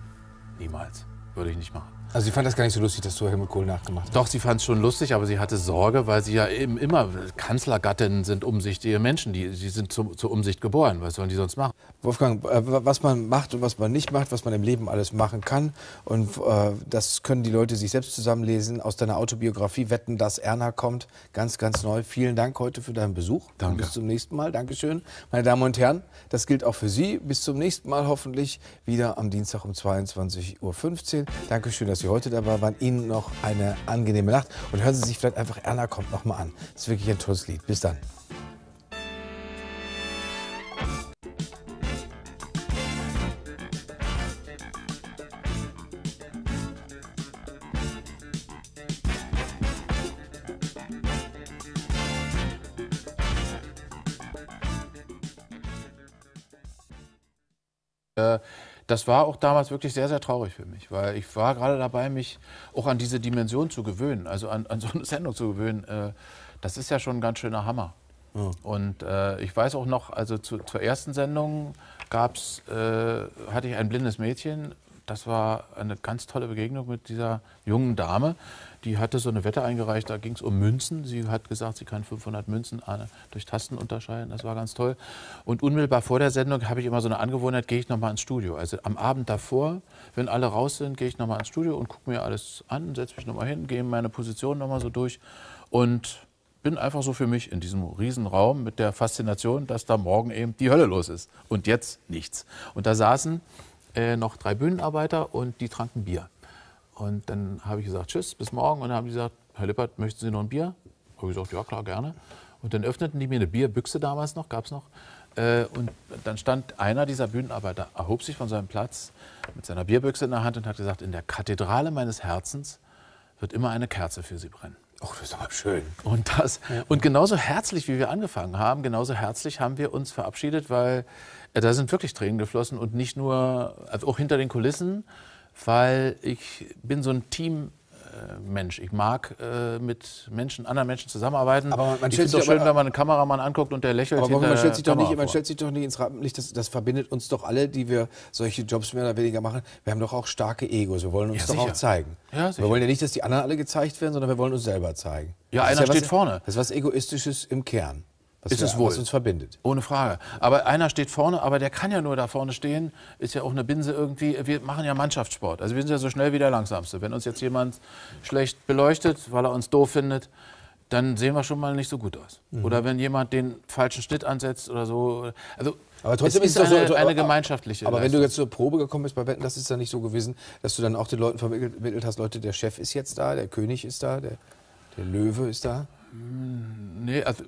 niemals, würde ich nicht machen. Also sie fand das gar nicht so lustig, dass du Helmut Kohl nachgemacht hast. Doch, sie fand es schon lustig, aber sie hatte Sorge, weil sie ja eben immer Kanzlergattinnen sind umsichtige Menschen, die, die sind zu, zur Umsicht geboren. Was sollen die sonst machen? Wolfgang, äh, was man macht und was man nicht macht, was man im Leben alles machen kann und äh, das können die Leute sich selbst zusammenlesen aus deiner Autobiografie Wetten, dass Erna kommt, ganz ganz neu. Vielen Dank heute für deinen Besuch. Danke. bis zum nächsten Mal. Dankeschön, meine Damen und Herren. Das gilt auch für Sie. Bis zum nächsten Mal hoffentlich wieder am Dienstag um 22:15 Uhr. Dankeschön dass Sie heute dabei waren. Ihnen noch eine angenehme Nacht und hören Sie sich vielleicht einfach Erna kommt noch mal an. Das ist wirklich ein tolles Lied. Bis dann. das war auch damals wirklich sehr, sehr traurig für mich, weil ich war gerade dabei, mich auch an diese Dimension zu gewöhnen, also an, an so eine Sendung zu gewöhnen. Äh, das ist ja schon ein ganz schöner Hammer. Ja. Und äh, ich weiß auch noch, also zu, zur ersten Sendung gab's, äh, hatte ich ein blindes Mädchen das war eine ganz tolle Begegnung mit dieser jungen Dame. Die hatte so eine Wette eingereicht, da ging es um Münzen. Sie hat gesagt, sie kann 500 Münzen äh, durch Tasten unterscheiden. Das war ganz toll. Und unmittelbar vor der Sendung habe ich immer so eine Angewohnheit, gehe ich nochmal ins Studio. Also am Abend davor, wenn alle raus sind, gehe ich nochmal ins Studio und gucke mir alles an, setze mich nochmal hin, gehe meine Position nochmal so durch und bin einfach so für mich in diesem Riesenraum mit der Faszination, dass da morgen eben die Hölle los ist und jetzt nichts. Und da saßen äh, noch drei Bühnenarbeiter und die tranken Bier. Und dann habe ich gesagt, tschüss, bis morgen. Und dann haben die gesagt, Herr Lippert, möchten Sie noch ein Bier? Habe ich gesagt, ja klar, gerne. Und dann öffneten die mir eine Bierbüchse damals noch, gab es noch. Äh, und dann stand einer dieser Bühnenarbeiter, erhob sich von seinem Platz mit seiner Bierbüchse in der Hand und hat gesagt, in der Kathedrale meines Herzens wird immer eine Kerze für Sie brennen. Ach, das ist aber schön. Und, das, und genauso herzlich, wie wir angefangen haben, genauso herzlich haben wir uns verabschiedet, weil ja, äh, da sind wirklich Tränen geflossen und nicht nur, also auch hinter den Kulissen, weil ich bin so ein Team. Äh, Mensch. Ich mag äh, mit Menschen, anderen Menschen zusammenarbeiten. Aber man, stellt sich doch schön, aber, wenn man einen Kameramann anguckt und der lächelt. Aber man stellt sich doch nicht, man stellt sich doch nicht ins Rampenlicht. Das, das, verbindet uns doch alle, die wir solche Jobs mehr oder weniger machen. Wir haben doch auch starke Egos. Wir wollen uns ja, doch sicher. auch zeigen. Ja, wir wollen ja nicht, dass die anderen alle gezeigt werden, sondern wir wollen uns selber zeigen. Ja, das einer ja steht was, vorne. Das ist was Egoistisches im Kern was ist wir, es wohl. Was uns verbindet. Ohne Frage. Aber einer steht vorne, aber der kann ja nur da vorne stehen. Ist ja auch eine Binse irgendwie. Wir machen ja Mannschaftssport. Also wir sind ja so schnell wie der Langsamste. Wenn uns jetzt jemand schlecht beleuchtet, weil er uns doof findet, dann sehen wir schon mal nicht so gut aus. Mhm. Oder wenn jemand den falschen Schnitt ansetzt oder so. Also aber trotzdem es ist es eine, so, eine also, gemeinschaftliche. Aber Leistung. wenn du jetzt zur Probe gekommen bist bei Wetten, das ist ja nicht so gewesen, dass du dann auch den Leuten vermittelt hast, Leute, der Chef ist jetzt da, der König ist da, der, der Löwe ist da. Nee, also,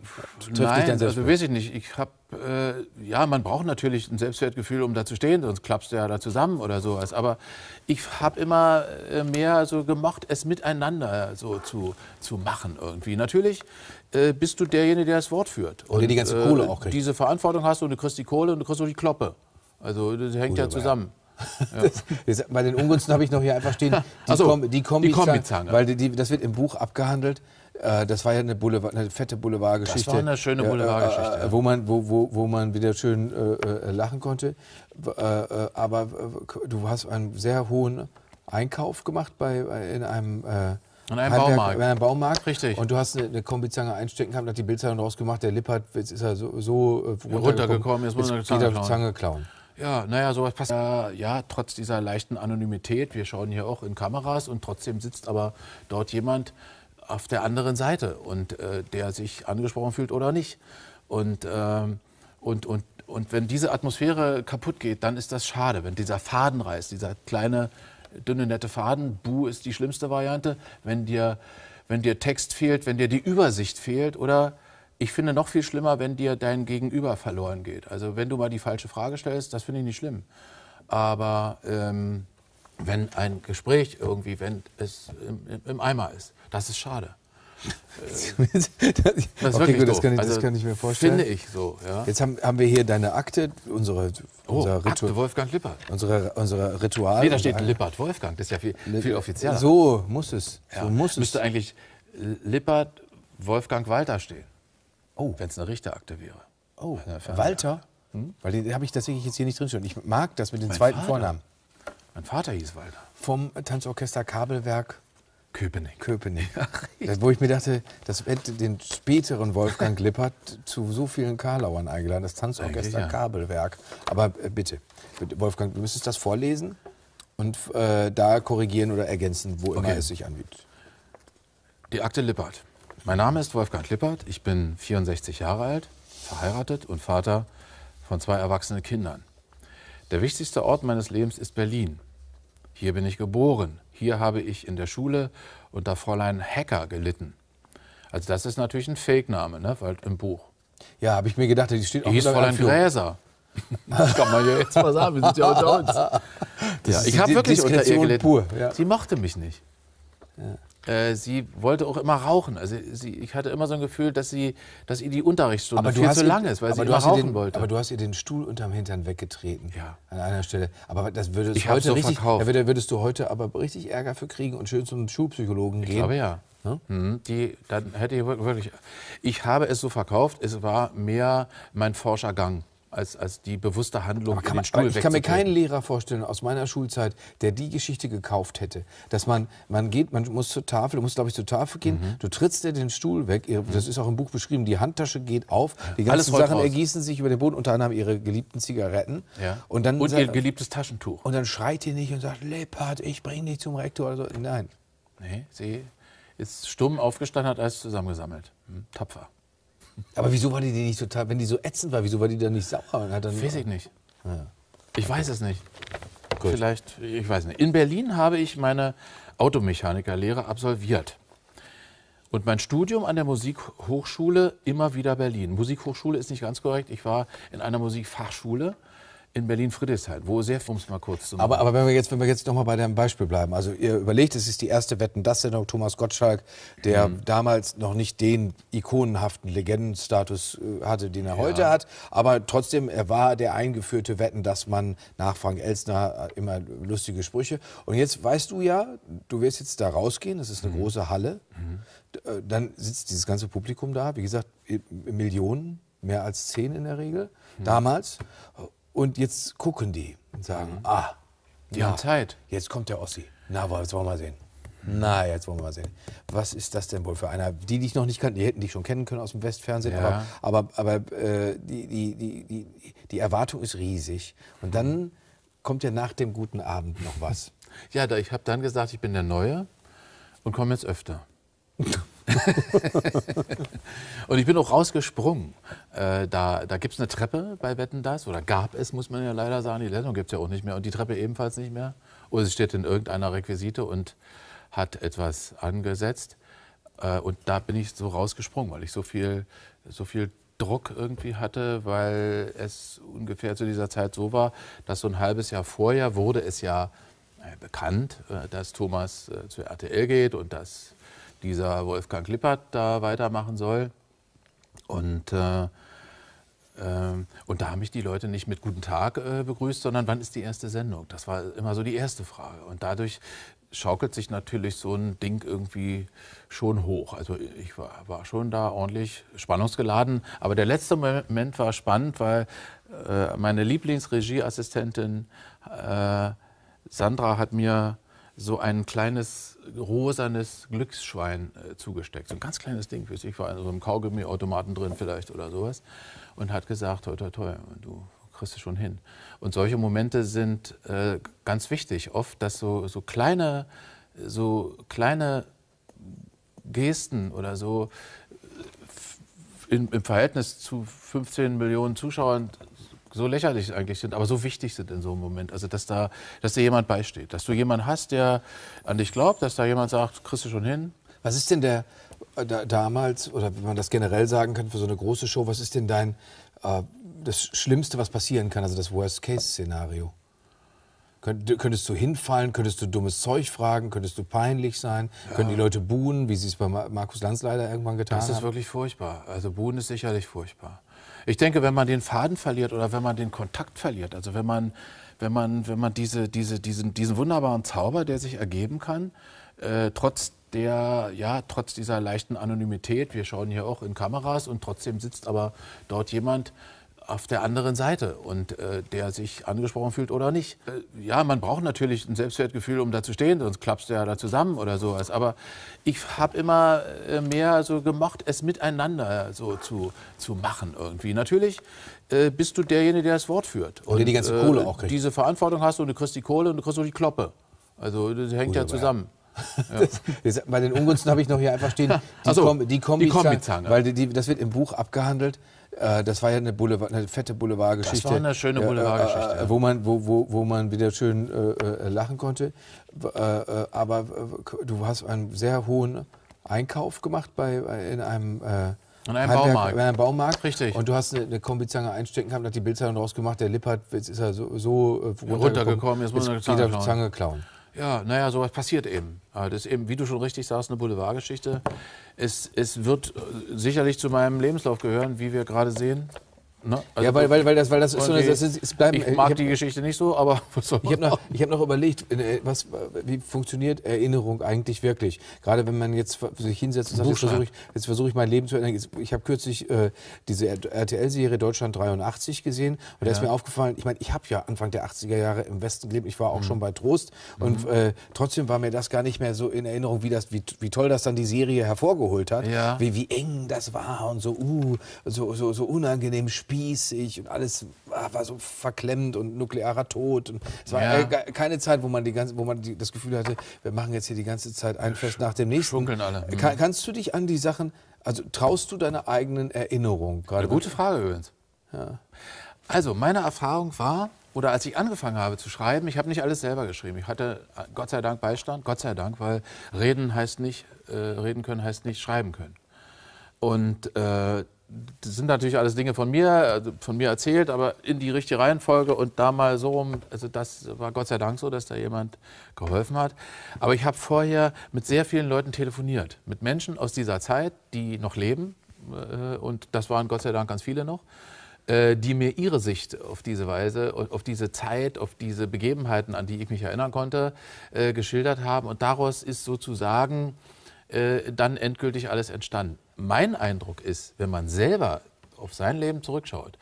nein, also weiß ich nicht. Ich hab, äh, ja, man braucht natürlich ein Selbstwertgefühl, um da zu stehen, sonst klappst du ja da zusammen oder sowas. Aber ich habe immer äh, mehr so gemocht, es miteinander so zu, zu machen irgendwie. Natürlich äh, bist du derjenige, der das Wort führt. Und, und die ganze Kohle äh, auch kriegt. Diese Verantwortung hast du und du kriegst die Kohle und du kriegst auch die Kloppe. Also das hängt Gut, ja zusammen. Ja. Das, bei den Ungunsten habe ich noch hier einfach stehen, die, so, Kom die Kombizange. Kombi weil die, die, das wird im Buch abgehandelt. Äh, das war ja eine, Boulevard, eine fette Boulevardgeschichte. Das war eine schöne äh, Boulevardgeschichte. Äh, wo, man, wo, wo, wo man wieder schön äh, äh lachen konnte. Äh, aber du hast einen sehr hohen Einkauf gemacht bei, in einem. An einem Handwerk, Baumarkt. An einem Baumarkt. Richtig. Und du hast eine, eine Kombizange einstecken gehabt, hat die Bildzeitung rausgemacht, der Lippert, jetzt ist er so, so runtergekommen, runtergekommen, jetzt muss er Zange, Zange klauen. Ja, naja, sowas passt. Ja, ja, trotz dieser leichten Anonymität, wir schauen hier auch in Kameras und trotzdem sitzt aber dort jemand, auf der anderen Seite und äh, der sich angesprochen fühlt oder nicht. Und, ähm, und, und, und wenn diese Atmosphäre kaputt geht, dann ist das schade. Wenn dieser Faden reißt, dieser kleine, dünne, nette Faden, Bu ist die schlimmste Variante. Wenn dir, wenn dir Text fehlt, wenn dir die Übersicht fehlt oder ich finde noch viel schlimmer, wenn dir dein Gegenüber verloren geht. Also wenn du mal die falsche Frage stellst, das finde ich nicht schlimm. Aber ähm, wenn ein Gespräch irgendwie, wenn es im, im Eimer ist, das ist schade. das, das, okay, gut, das, kann ich, das kann ich mir also, vorstellen. Finde ich so. Ja. Jetzt haben, haben wir hier deine Akte, unsere oh, unser Ritu Akte Wolfgang Lippert. Unsere, unsere Ritual. Nee, da steht Lippert Wolfgang. Das ist ja viel, viel offizieller. So muss es. Ja. So muss Müsste es. eigentlich Lippert Wolfgang Walter stehen. Oh. Wenn es eine Richterakte wäre. Oh. Walter? Hm? Weil den habe ich tatsächlich jetzt hier nicht drinstehen. Ich mag das mit dem zweiten Vater. Vornamen. Mein Vater hieß Walter. Vom Tanzorchester Kabelwerk Köpenick. Köpenick. Ach, äh, Wo ich mir dachte, das hätte den späteren Wolfgang Lippert zu so vielen Karlauern eingeladen, das Tanzorchester ja. Kabelwerk. Aber äh, bitte, Wolfgang, du müsstest das vorlesen und äh, da korrigieren oder ergänzen, wo okay. immer es sich anbietet. Die Akte Lippert. Mein Name ist Wolfgang Lippert, ich bin 64 Jahre alt, verheiratet und Vater von zwei erwachsenen Kindern. Der wichtigste Ort meines Lebens ist Berlin. Hier bin ich geboren. Hier habe ich in der Schule unter Fräulein Hacker gelitten. Also das ist natürlich ein Fake-Name, ne? weil im Buch. Ja, habe ich mir gedacht, die steht die auch hieß Fräulein Gräser. Das kann man ja jetzt mal sagen, wir sind ja unter uns. Ja, ich habe wirklich unter ihr gelitten. Pur, ja. Sie mochte mich nicht. Ja. Äh, sie wollte auch immer rauchen. Also sie, ich hatte immer so ein Gefühl, dass, sie, dass ihr die Unterrichtsstunde viel zu lang ist, weil sie immer rauchen den, wollte. Aber du hast ihr den Stuhl unterm Hintern weggetreten. Ja. An einer Stelle. Aber das würdest, ich heute so richtig, Da würdest du heute aber richtig Ärger für kriegen und schön zum Schulpsychologen ich gehen. Ich glaube ja. Hm? Die, dann hätte ich wirklich. Ich habe es so verkauft, es war mehr mein Forschergang als, als die bewusste Handlung kann man, den Stuhl Ich kann mir keinen Lehrer vorstellen aus meiner Schulzeit, der die Geschichte gekauft hätte. Dass man, man geht, man muss zur Tafel, du musst, glaube ich, zur Tafel gehen, mhm. du trittst dir den Stuhl weg, mhm. das ist auch im Buch beschrieben, die Handtasche geht auf, die ganzen Sachen raus. ergießen sich über den Boden, unter anderem ihre geliebten Zigaretten. Ja. Und, dann und sagt, ihr geliebtes Taschentuch. Und dann schreit ihr nicht und sagt, Leppard, ich bringe dich zum Rektor. Oder so. Nein. Nee, sie ist stumm aufgestanden, hat alles zusammengesammelt. Hm, tapfer. Aber wieso war die, die nicht total, wenn die so ätzend war, wieso war die dann nicht sauer? Und hat dann Weiß ich nicht. Ja. Ich weiß es nicht. Gut. Vielleicht, ich weiß nicht. In Berlin habe ich meine Automechanikerlehre absolviert. Und mein Studium an der Musikhochschule immer wieder Berlin. Musikhochschule ist nicht ganz korrekt. Ich war in einer Musikfachschule in Berlin-Friedrichshain, wo sehr, um es mal kurz zu machen. Aber, aber wenn wir jetzt, wenn wir jetzt nochmal bei deinem Beispiel bleiben, also ihr überlegt, es ist die erste Wetten, das Sendung Thomas Gottschalk, der mhm. damals noch nicht den ikonenhaften Legendenstatus äh, hatte, den er ja. heute hat, aber trotzdem, er war der eingeführte Wetten, dass man nach Frank Elsner äh, immer lustige Sprüche. Und jetzt weißt du ja, du wirst jetzt da rausgehen, das ist eine mhm. große Halle, mhm. Äh, dann sitzt dieses ganze Publikum da, wie gesagt, Millionen, mehr als zehn in der Regel, mhm. damals. Und jetzt gucken die und sagen, mhm. ah, die ja, haben Zeit. Jetzt kommt der Ossi. Na, jetzt wollen wir mal sehen. Mhm. Na, jetzt wollen wir mal sehen. Was ist das denn wohl für einer? Die, die ich noch nicht kannte, die hätten dich schon kennen können aus dem Westfernsehen, ja. aber, aber, aber äh, die, die, die, die, Erwartung ist riesig. Und dann kommt ja nach dem guten Abend noch was. Ja, da, ich habe dann gesagt, ich bin der Neue und komme jetzt öfter. und ich bin auch rausgesprungen. Äh, da da gibt es eine Treppe bei Wetten das oder gab es, muss man ja leider sagen. Die Sendung gibt es ja auch nicht mehr und die Treppe ebenfalls nicht mehr. Oder sie steht in irgendeiner Requisite und hat etwas angesetzt. Äh, und da bin ich so rausgesprungen, weil ich so viel, so viel Druck irgendwie hatte, weil es ungefähr zu dieser Zeit so war, dass so ein halbes Jahr vorher wurde es ja äh, bekannt, äh, dass Thomas äh, zur RTL geht und dass dieser Wolfgang Lippert da weitermachen soll. Und, äh, äh, und da haben mich die Leute nicht mit Guten Tag äh, begrüßt, sondern wann ist die erste Sendung? Das war immer so die erste Frage. Und dadurch schaukelt sich natürlich so ein Ding irgendwie schon hoch. Also ich war, war schon da ordentlich spannungsgeladen. Aber der letzte Moment war spannend, weil äh, meine Lieblingsregieassistentin äh, Sandra hat mir so ein kleines rosanes Glücksschwein äh, zugesteckt. So ein ganz kleines Ding für sich. Ich war in so einem Kaugummi-Automaten drin vielleicht oder sowas. Und hat gesagt, toi, toi, toi, du kriegst es schon hin. Und solche Momente sind äh, ganz wichtig. Oft, dass so, so kleine, so kleine Gesten oder so äh, in, im Verhältnis zu 15 Millionen Zuschauern so lächerlich eigentlich sind, aber so wichtig sind in so einem Moment. Also, dass da, dass dir jemand beisteht, dass du jemanden hast, der an dich glaubt, dass da jemand sagt, kriegst du schon hin. Was ist denn der äh, da, damals, oder wenn man das generell sagen kann, für so eine große Show, was ist denn dein, äh, das Schlimmste, was passieren kann, also das Worst-Case-Szenario? Könntest du hinfallen? Könntest du dummes Zeug fragen? Könntest du peinlich sein? Ja. Können die Leute buhnen, wie sie es bei Markus Lanz leider irgendwann getan haben? Das ist haben? wirklich furchtbar. Also buhnen ist sicherlich furchtbar. Ich denke, wenn man den Faden verliert oder wenn man den Kontakt verliert, also wenn man, wenn man, wenn man diese, diese, diesen, diesen wunderbaren Zauber, der sich ergeben kann, äh, trotz der, ja, trotz dieser leichten Anonymität, wir schauen hier auch in Kameras und trotzdem sitzt aber dort jemand, auf der anderen Seite und äh, der sich angesprochen fühlt oder nicht. Äh, ja, man braucht natürlich ein Selbstwertgefühl, um da zu stehen, sonst klappst du ja da zusammen oder sowas. Aber ich habe immer äh, mehr so gemocht, es miteinander so zu, zu machen irgendwie. Natürlich äh, bist du derjenige, der das Wort führt. Und, und der die ganze äh, Kohle auch kriegt. Diese Verantwortung hast du und du kriegst die Kohle und du kriegst auch die Kloppe. Also das hängt Gut, ja zusammen. Ja. Das, das, bei den Ungunsten habe ich noch hier einfach stehen, die, so, Kom die Kombizange. Kombi weil die, die, das wird im Buch abgehandelt. Äh, das war ja eine, Boulevard, eine fette Boulevardgeschichte. Das war eine schöne äh, Boulevardgeschichte. Äh, ja, wo, man, wo, wo, wo man wieder schön äh, lachen konnte. Äh, aber du hast einen sehr hohen Einkauf gemacht bei, in einem. Äh, in einem Handwerk, Baumarkt. In einem Baumarkt. Richtig. Und du hast eine, eine Kombizange einstecken gehabt, hat die Bildzeitung rausgemacht, der Lippert, ist er so, so runtergekommen, runtergekommen, jetzt muss er eine Zange klauen. Ja, naja, sowas passiert eben. Das ist eben, wie du schon richtig sagst, eine Boulevardgeschichte. Es, es wird äh, sicherlich zu meinem Lebenslauf gehören, wie wir gerade sehen. Ne? Also ja, weil, weil, weil das, weil das ist so eine, das ist, es bleiben, Ich mag ich hab, die Geschichte nicht so, aber was soll man Ich habe noch, hab noch überlegt, äh, was, wie funktioniert Erinnerung eigentlich wirklich? Gerade wenn man jetzt sich hinsetzt und sagt, jetzt versuche ich, versuch ich mein Leben zu erinnern. Ich habe kürzlich äh, diese RTL-Serie Deutschland 83 gesehen und ja. da ist mir aufgefallen, ich meine, ich habe ja Anfang der 80er Jahre im Westen gelebt, ich war auch mhm. schon bei Trost mhm. und äh, trotzdem war mir das gar nicht mehr so in Erinnerung, wie, das, wie, wie toll das dann die Serie hervorgeholt hat, ja. wie, wie eng das war und so, uh, so, so, so unangenehm Spiel spießig und alles war so verklemmt und nuklearer Tod. Und es war ja. Äh, keine Zeit, wo man, die ganze, wo man die, das Gefühl hatte, wir machen jetzt hier die ganze Zeit ein Fest nach dem nächsten. Schunkeln alle. Äh, mhm. Kann, kannst du dich an die Sachen, also traust du deiner eigenen Erinnerung gerade? Eine gute Frage übrigens. Ja. Also, meine Erfahrung war, oder als ich angefangen habe zu schreiben, ich habe nicht alles selber geschrieben. Ich hatte Gott sei Dank Beistand, Gott sei Dank, weil reden heißt nicht, äh, reden können heißt nicht schreiben können. Und äh, das sind natürlich alles Dinge von mir, also von mir erzählt, aber in die richtige Reihenfolge und da mal so rum. Also das war Gott sei Dank so, dass da jemand geholfen hat. Aber ich habe vorher mit sehr vielen Leuten telefoniert, mit Menschen aus dieser Zeit, die noch leben äh, und das waren Gott sei Dank ganz viele noch, äh, die mir ihre Sicht auf diese Weise, auf diese Zeit, auf diese Begebenheiten, an die ich mich erinnern konnte, äh, geschildert haben. Und daraus ist sozusagen äh, dann endgültig alles entstanden. Mein Eindruck ist, wenn man selber auf sein Leben zurückschaut,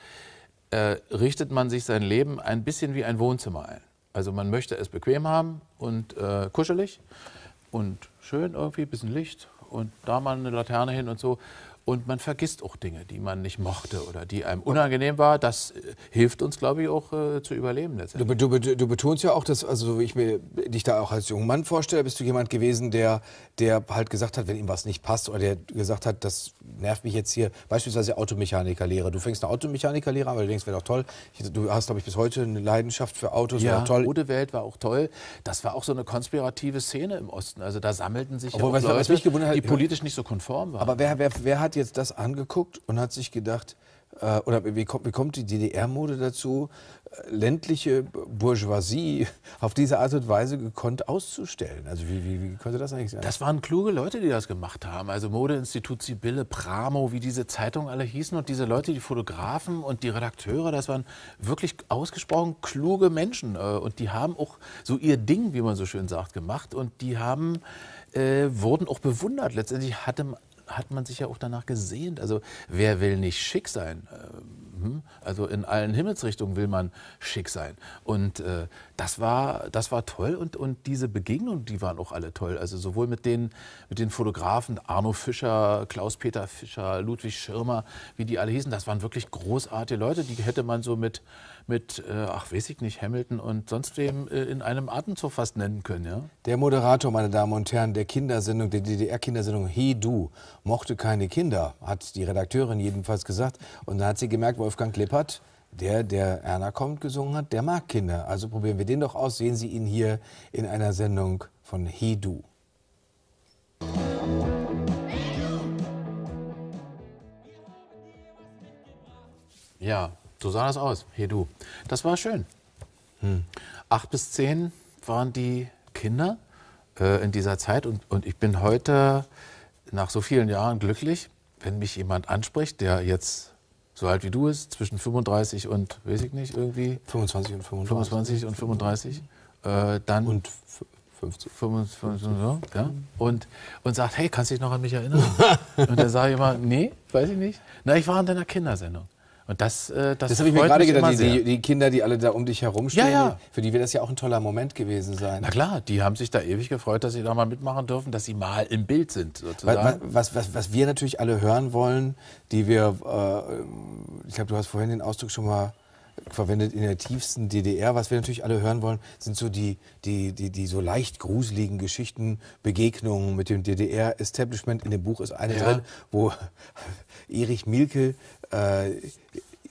äh, richtet man sich sein Leben ein bisschen wie ein Wohnzimmer ein. Also man möchte es bequem haben und äh, kuschelig und schön irgendwie, bisschen Licht und da mal eine Laterne hin und so. Und man vergisst auch Dinge, die man nicht mochte oder die einem unangenehm war. Das äh, hilft uns, glaube ich, auch äh, zu überleben. Du, du, du, betonst ja auch, dass, also ich mir dich da auch als junger Mann vorstelle, bist du jemand gewesen, der, der halt gesagt hat, wenn ihm was nicht passt oder der gesagt hat, das nervt mich jetzt hier. Beispielsweise Automechanikerlehre. Du fängst eine Automechanikerlehre an, weil du denkst, wäre doch toll. Du hast, glaube ich, bis heute eine Leidenschaft für Autos. Ja, toll. Ode Welt war auch toll. Das war auch so eine konspirative Szene im Osten. Also da sammelten sich Obwohl, ja auch Leute, was mich hat, die politisch nicht so konform waren. Aber wer, wer, wer hat hat jetzt das angeguckt und hat sich gedacht, äh, oder wie kommt, wie kommt die DDR-Mode dazu, äh, ländliche Bourgeoisie auf diese Art und Weise gekonnt auszustellen? Also wie, wie, wie könnte das eigentlich sein? Das waren kluge Leute, die das gemacht haben. Also Modeinstitut Sibylle, Pramo, wie diese Zeitungen alle hießen und diese Leute, die Fotografen und die Redakteure, das waren wirklich ausgesprochen kluge Menschen äh, und die haben auch so ihr Ding, wie man so schön sagt, gemacht und die haben äh, wurden auch bewundert. Letztendlich hatte, hat man sich ja auch danach gesehnt. Also wer will nicht schick sein? Ähm, hm? Also in allen Himmelsrichtungen will man schick sein. Und äh, das, war, das war toll und, und diese Begegnungen, die waren auch alle toll. Also sowohl mit den, mit den Fotografen, Arno Fischer, Klaus-Peter Fischer, Ludwig Schirmer, wie die alle hießen, das waren wirklich großartige Leute, die hätte man so mit mit, äh, ach weiß ich nicht, Hamilton und sonst wem äh, in einem Atemzug fast nennen können. Ja? Der Moderator, meine Damen und Herren, der Kindersendung, der DDR-Kindersendung Hey Du mochte keine Kinder, hat die Redakteurin jedenfalls gesagt. Und dann hat sie gemerkt, Wolfgang Lippert, der, der Erna kommt, gesungen hat, der mag Kinder. Also probieren wir den doch aus. Sehen Sie ihn hier in einer Sendung von Hey Du. Ja, so sah das aus. Hier du. Das war schön. Hm. Acht bis zehn waren die Kinder äh, in dieser Zeit und, und ich bin heute nach so vielen Jahren glücklich, wenn mich jemand anspricht, der jetzt so alt wie du ist, zwischen 35 und, weiß ich nicht, irgendwie. 25 und 35. 25 und 35. Äh, dann und 50. 55, so, ja, und, und sagt, hey, kannst du dich noch an mich erinnern? und dann sage ich immer, nee, weiß ich nicht. Na, ich war in deiner Kindersendung. Und das, äh, das, das habe ich mir gerade gedacht, die, die, Kinder, die alle da um dich herumstehen, ja, ja. für die wird das ja auch ein toller Moment gewesen sein. Na klar, die haben sich da ewig gefreut, dass sie da mal mitmachen dürfen, dass sie mal im Bild sind. Sozusagen. Was, was, was, was wir natürlich alle hören wollen, die wir, äh, ich glaube, du hast vorhin den Ausdruck schon mal verwendet in der tiefsten DDR. Was wir natürlich alle hören wollen, sind so die, die, die, die so leicht gruseligen Geschichten, Begegnungen mit dem DDR-Establishment. In dem Buch ist eine ja. drin, wo Erich Mielke äh,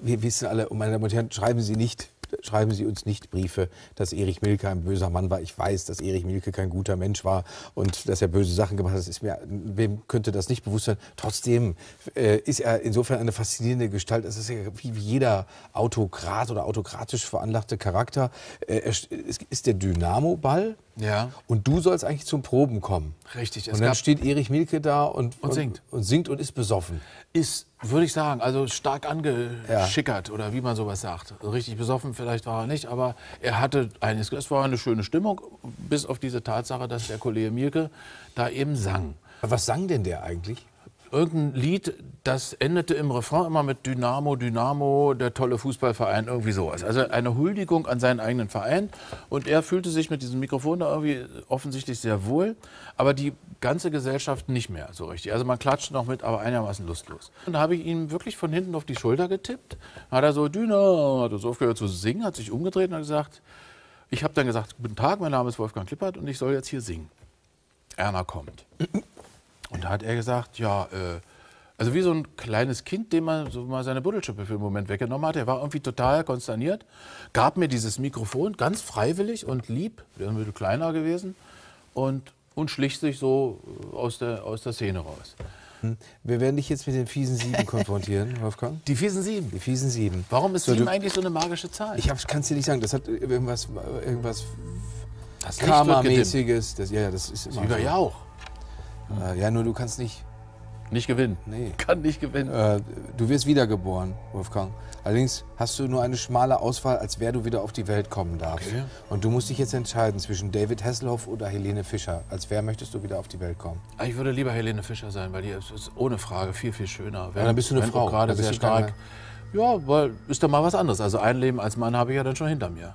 wir wissen alle, und meine Damen und Herren, schreiben Sie nicht schreiben Sie uns nicht Briefe, dass Erich Milke ein böser Mann war. Ich weiß, dass Erich Milke kein guter Mensch war und dass er böse Sachen gemacht hat. ist mir, wem könnte das nicht bewusst sein? Trotzdem äh, ist er insofern eine faszinierende Gestalt. Es ist ja wie, wie jeder Autokrat oder autokratisch veranlagte Charakter. Äh, er ist der Dynamo-Ball ja. Und du sollst eigentlich zum Proben kommen. Richtig. und dann steht Erich Mielke da und, und, singt. und singt und ist besoffen. Ist, würde ich sagen, also stark angeschickert ja. oder wie man sowas sagt. Also richtig besoffen vielleicht war er nicht, aber er hatte eines, es war eine schöne Stimmung, bis auf diese Tatsache, dass der Kollege Mielke da eben sang. Was sang denn der eigentlich? irgendein Lied, das endete im Refrain immer mit Dynamo, Dynamo, der tolle Fußballverein, irgendwie sowas. Also eine Huldigung an seinen eigenen Verein. Und er fühlte sich mit diesem Mikrofon da irgendwie offensichtlich sehr wohl, aber die ganze Gesellschaft nicht mehr so richtig. Also man klatscht noch mit, aber einigermaßen lustlos. Und da habe ich ihm wirklich von hinten auf die Schulter getippt. Dann hat er so Dynamo, hat er so aufgehört zu singen, hat sich umgedreht und hat gesagt, ich habe dann gesagt, guten Tag, mein Name ist Wolfgang Klippert und ich soll jetzt hier singen. Erna kommt. Und da hat er gesagt, ja, äh, also wie so ein kleines Kind, dem man so mal seine Buddelschippe für einen Moment weggenommen hat. Er war irgendwie total konsterniert, gab mir dieses Mikrofon ganz freiwillig und lieb, wäre ein bisschen kleiner gewesen, und, und schlich sich so äh, aus der, aus der Szene raus. Hm. Wir werden dich jetzt mit den fiesen Sieben konfrontieren, Wolfgang. Die fiesen Sieben? Die fiesen Sieben. Warum ist so, Sieben eigentlich so eine magische Zahl? Ich kann es dir nicht sagen. Das hat irgendwas, irgendwas Karma-mäßiges. Das, ja, das ist immer Wie bei so. ja auch. Äh, ja, nur du kannst nicht. Nicht gewinnen. Nee. Kann nicht gewinnen. Äh, du wirst wiedergeboren, Wolfgang. Allerdings hast du nur eine schmale Auswahl, als wer du wieder auf die Welt kommen darfst. Okay. Und du musst dich jetzt entscheiden zwischen David Hasselhoff oder Helene Fischer. Als wer möchtest du wieder auf die Welt kommen? Ah, ich würde lieber Helene Fischer sein, weil die ist, ist ohne Frage viel, viel schöner. Wenn, ja, dann bist du eine Frau. Gerade sehr stark. Ja, weil ist da mal was anderes. Also ein Leben als Mann habe ich ja dann schon hinter mir.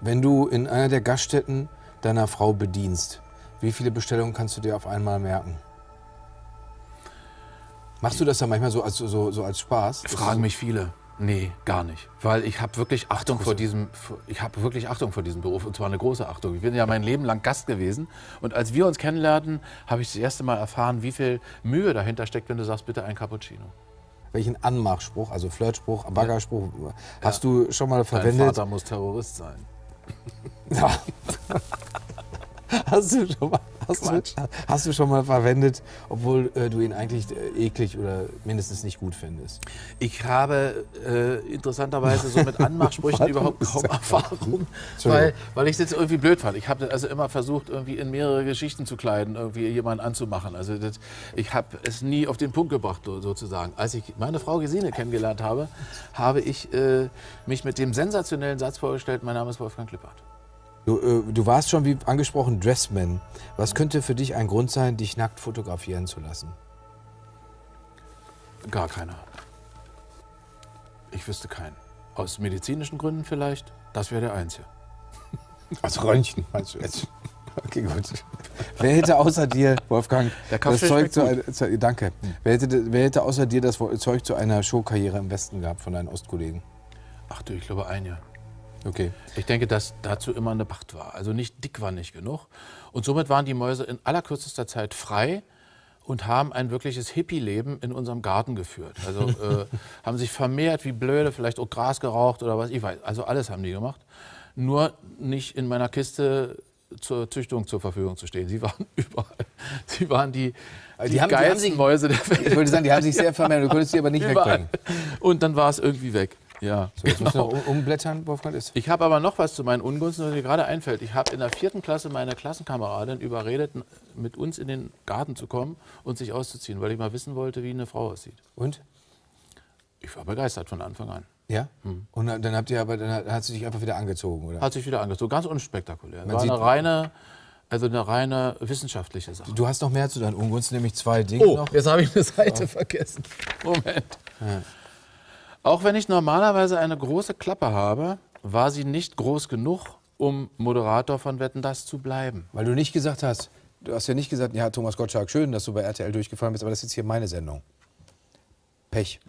Wenn du in einer der Gaststätten deiner Frau bedienst, wie viele Bestellungen kannst du dir auf einmal merken? Machst du das dann manchmal so als, so, so als Spaß? Fragen mich viele. Nee, gar nicht. Weil ich habe wirklich Achtung vor diesem, ich habe wirklich Achtung vor diesem Beruf und zwar eine große Achtung. Ich bin ja mein Leben lang Gast gewesen und als wir uns kennenlernten, habe ich das erste Mal erfahren, wie viel Mühe dahinter steckt, wenn du sagst, bitte ein Cappuccino. Welchen Anmachspruch, also Flirtspruch, Baggerspruch, ja. hast du schon mal verwendet? Dein Vater muss Terrorist sein. Ja. Hast du schon mal, hast du, hast du schon mal verwendet, obwohl äh, du ihn eigentlich äh, eklig oder mindestens nicht gut findest? Ich habe äh, interessanterweise so mit Anmachsprüchen überhaupt kaum Erfahrung, weil, weil ich es jetzt irgendwie blöd fand. Ich habe also immer versucht, irgendwie in mehrere Geschichten zu kleiden, irgendwie jemanden anzumachen. Also das, ich habe es nie auf den Punkt gebracht, sozusagen. Als ich meine Frau Gesine kennengelernt habe, habe ich äh, mich mit dem sensationellen Satz vorgestellt, mein Name ist Wolfgang Klippert. Du, äh, du warst schon, wie angesprochen, Dressman. Was könnte für dich ein Grund sein, dich nackt fotografieren zu lassen? Gar keiner. Ich wüsste keinen. Aus medizinischen Gründen vielleicht, das wäre der einzige. Aus Röntgen meinst du jetzt? Okay, gut. Wer hätte außer dir, Wolfgang, das Zeug zu, ein, Danke. Hm. Wer, hätte, wer hätte außer dir das Zeug zu einer Showkarriere im Westen gehabt von deinen Ostkollegen? Ach du, ich glaube ein Jahr. Okay. Ich denke, dass dazu immer eine Pacht war. Also nicht dick war nicht genug. Und somit waren die Mäuse in allerkürzester Zeit frei und haben ein wirkliches Hippie-Leben in unserem Garten geführt. Also äh, haben sich vermehrt wie blöde, vielleicht auch Gras geraucht oder was ich weiß. Also alles haben die gemacht. Nur nicht in meiner Kiste zur Züchtung zur Verfügung zu stehen. Sie waren überall. Sie waren die, die, die haben, geilsten die haben sich, Mäuse der Welt. Ich wollte sagen, die haben sich sehr vermehrt. Du konntest sie aber nicht wegbringen. Und dann war es irgendwie weg. Ja. So, jetzt genau. müssen wir umblättern, Wolfgang ist. Ich habe aber noch was zu meinen Ungunsten, was mir gerade einfällt. Ich habe in der vierten Klasse meine Klassenkameradin überredet, mit uns in den Garten zu kommen und sich auszuziehen, weil ich mal wissen wollte, wie eine Frau aussieht. Und? Ich war begeistert von Anfang an. Ja? Hm. Und dann habt ihr aber, dann hat sie sich einfach wieder angezogen, oder? Hat sich wieder angezogen, ganz unspektakulär. Man war eine reine, also eine reine wissenschaftliche Sache. Du hast noch mehr zu deinen Ungunsten, nämlich zwei Dinge. Oh, noch. jetzt habe ich eine Seite oh. vergessen. Moment. Ja. Auch wenn ich normalerweise eine große Klappe habe, war sie nicht groß genug, um Moderator von Wetten das zu bleiben. Weil du nicht gesagt hast, du hast ja nicht gesagt, ja, Thomas Gottschalk, schön, dass du bei RTL durchgefallen bist, aber das ist jetzt hier meine Sendung. Pech.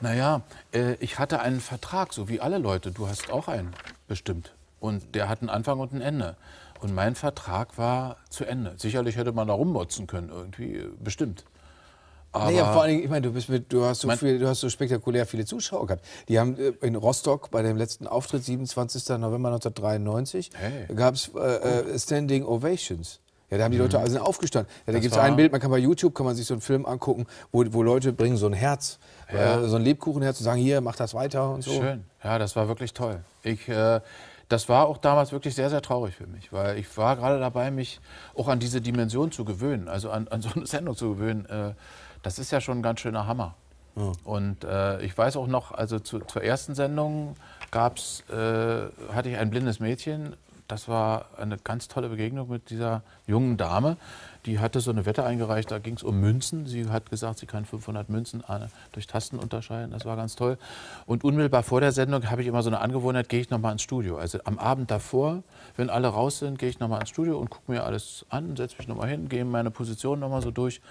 Naja, äh, ich hatte einen Vertrag, so wie alle Leute. Du hast auch einen, bestimmt. Und der hat einen Anfang und ein Ende. Und mein Vertrag war zu Ende. Sicherlich hätte man da rummotzen können, irgendwie, äh, bestimmt. Aber nee, vor allen ich meine, du, bist mit, du, hast so viel, du hast so spektakulär viele Zuschauer gehabt. Die haben äh, in Rostock bei dem letzten Auftritt, 27. November 1993, hey. gab es äh, äh, Standing Ovations. Ja, da haben die Leute mhm. also aufgestanden. Ja, da gibt es ein Bild, man kann bei YouTube kann man sich so einen Film angucken, wo, wo Leute bringen so ein Herz, äh, ja. äh, so ein Lebkuchenherz und sagen, hier, mach das weiter und so. Schön. Ja, das war wirklich toll. Ich, äh, das war auch damals wirklich sehr, sehr traurig für mich, weil ich war gerade dabei, mich auch an diese Dimension zu gewöhnen, also an, an so eine Sendung zu gewöhnen. Äh, das ist ja schon ein ganz schöner Hammer. Ja. Und äh, ich weiß auch noch, also zu, zur ersten Sendung gab's, äh, hatte ich ein blindes Mädchen. Das war eine ganz tolle Begegnung mit dieser jungen Dame. Die hatte so eine Wette eingereicht, da ging es um Münzen. Sie hat gesagt, sie kann 500 Münzen äh, durch Tasten unterscheiden. Das war ganz toll. Und unmittelbar vor der Sendung habe ich immer so eine Angewohnheit, gehe ich nochmal ins Studio. Also am Abend davor, wenn alle raus sind, gehe ich nochmal ins Studio und gucke mir alles an, setze mich nochmal hin, gehe meine Position nochmal so durch.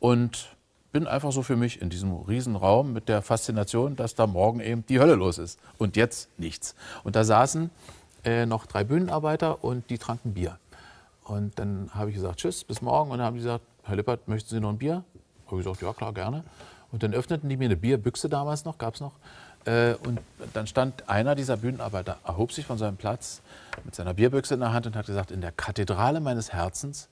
Und bin einfach so für mich in diesem Riesenraum mit der Faszination, dass da morgen eben die Hölle los ist und jetzt nichts. Und da saßen äh, noch drei Bühnenarbeiter und die tranken Bier. Und dann habe ich gesagt, tschüss, bis morgen. Und dann haben die gesagt, Herr Lippert, möchten Sie noch ein Bier? Habe ich gesagt, ja klar, gerne. Und dann öffneten die mir eine Bierbüchse damals noch, gab es noch. Äh, und dann stand einer dieser Bühnenarbeiter, erhob sich von seinem Platz mit seiner Bierbüchse in der Hand und hat gesagt, in der Kathedrale meines Herzens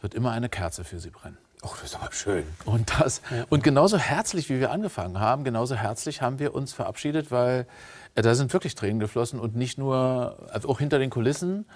wird immer eine Kerze für Sie brennen. Oh, das ist aber schön. Und, das, und genauso herzlich, wie wir angefangen haben, genauso herzlich haben wir uns verabschiedet, weil äh, da sind wirklich Tränen geflossen und nicht nur, also auch hinter den Kulissen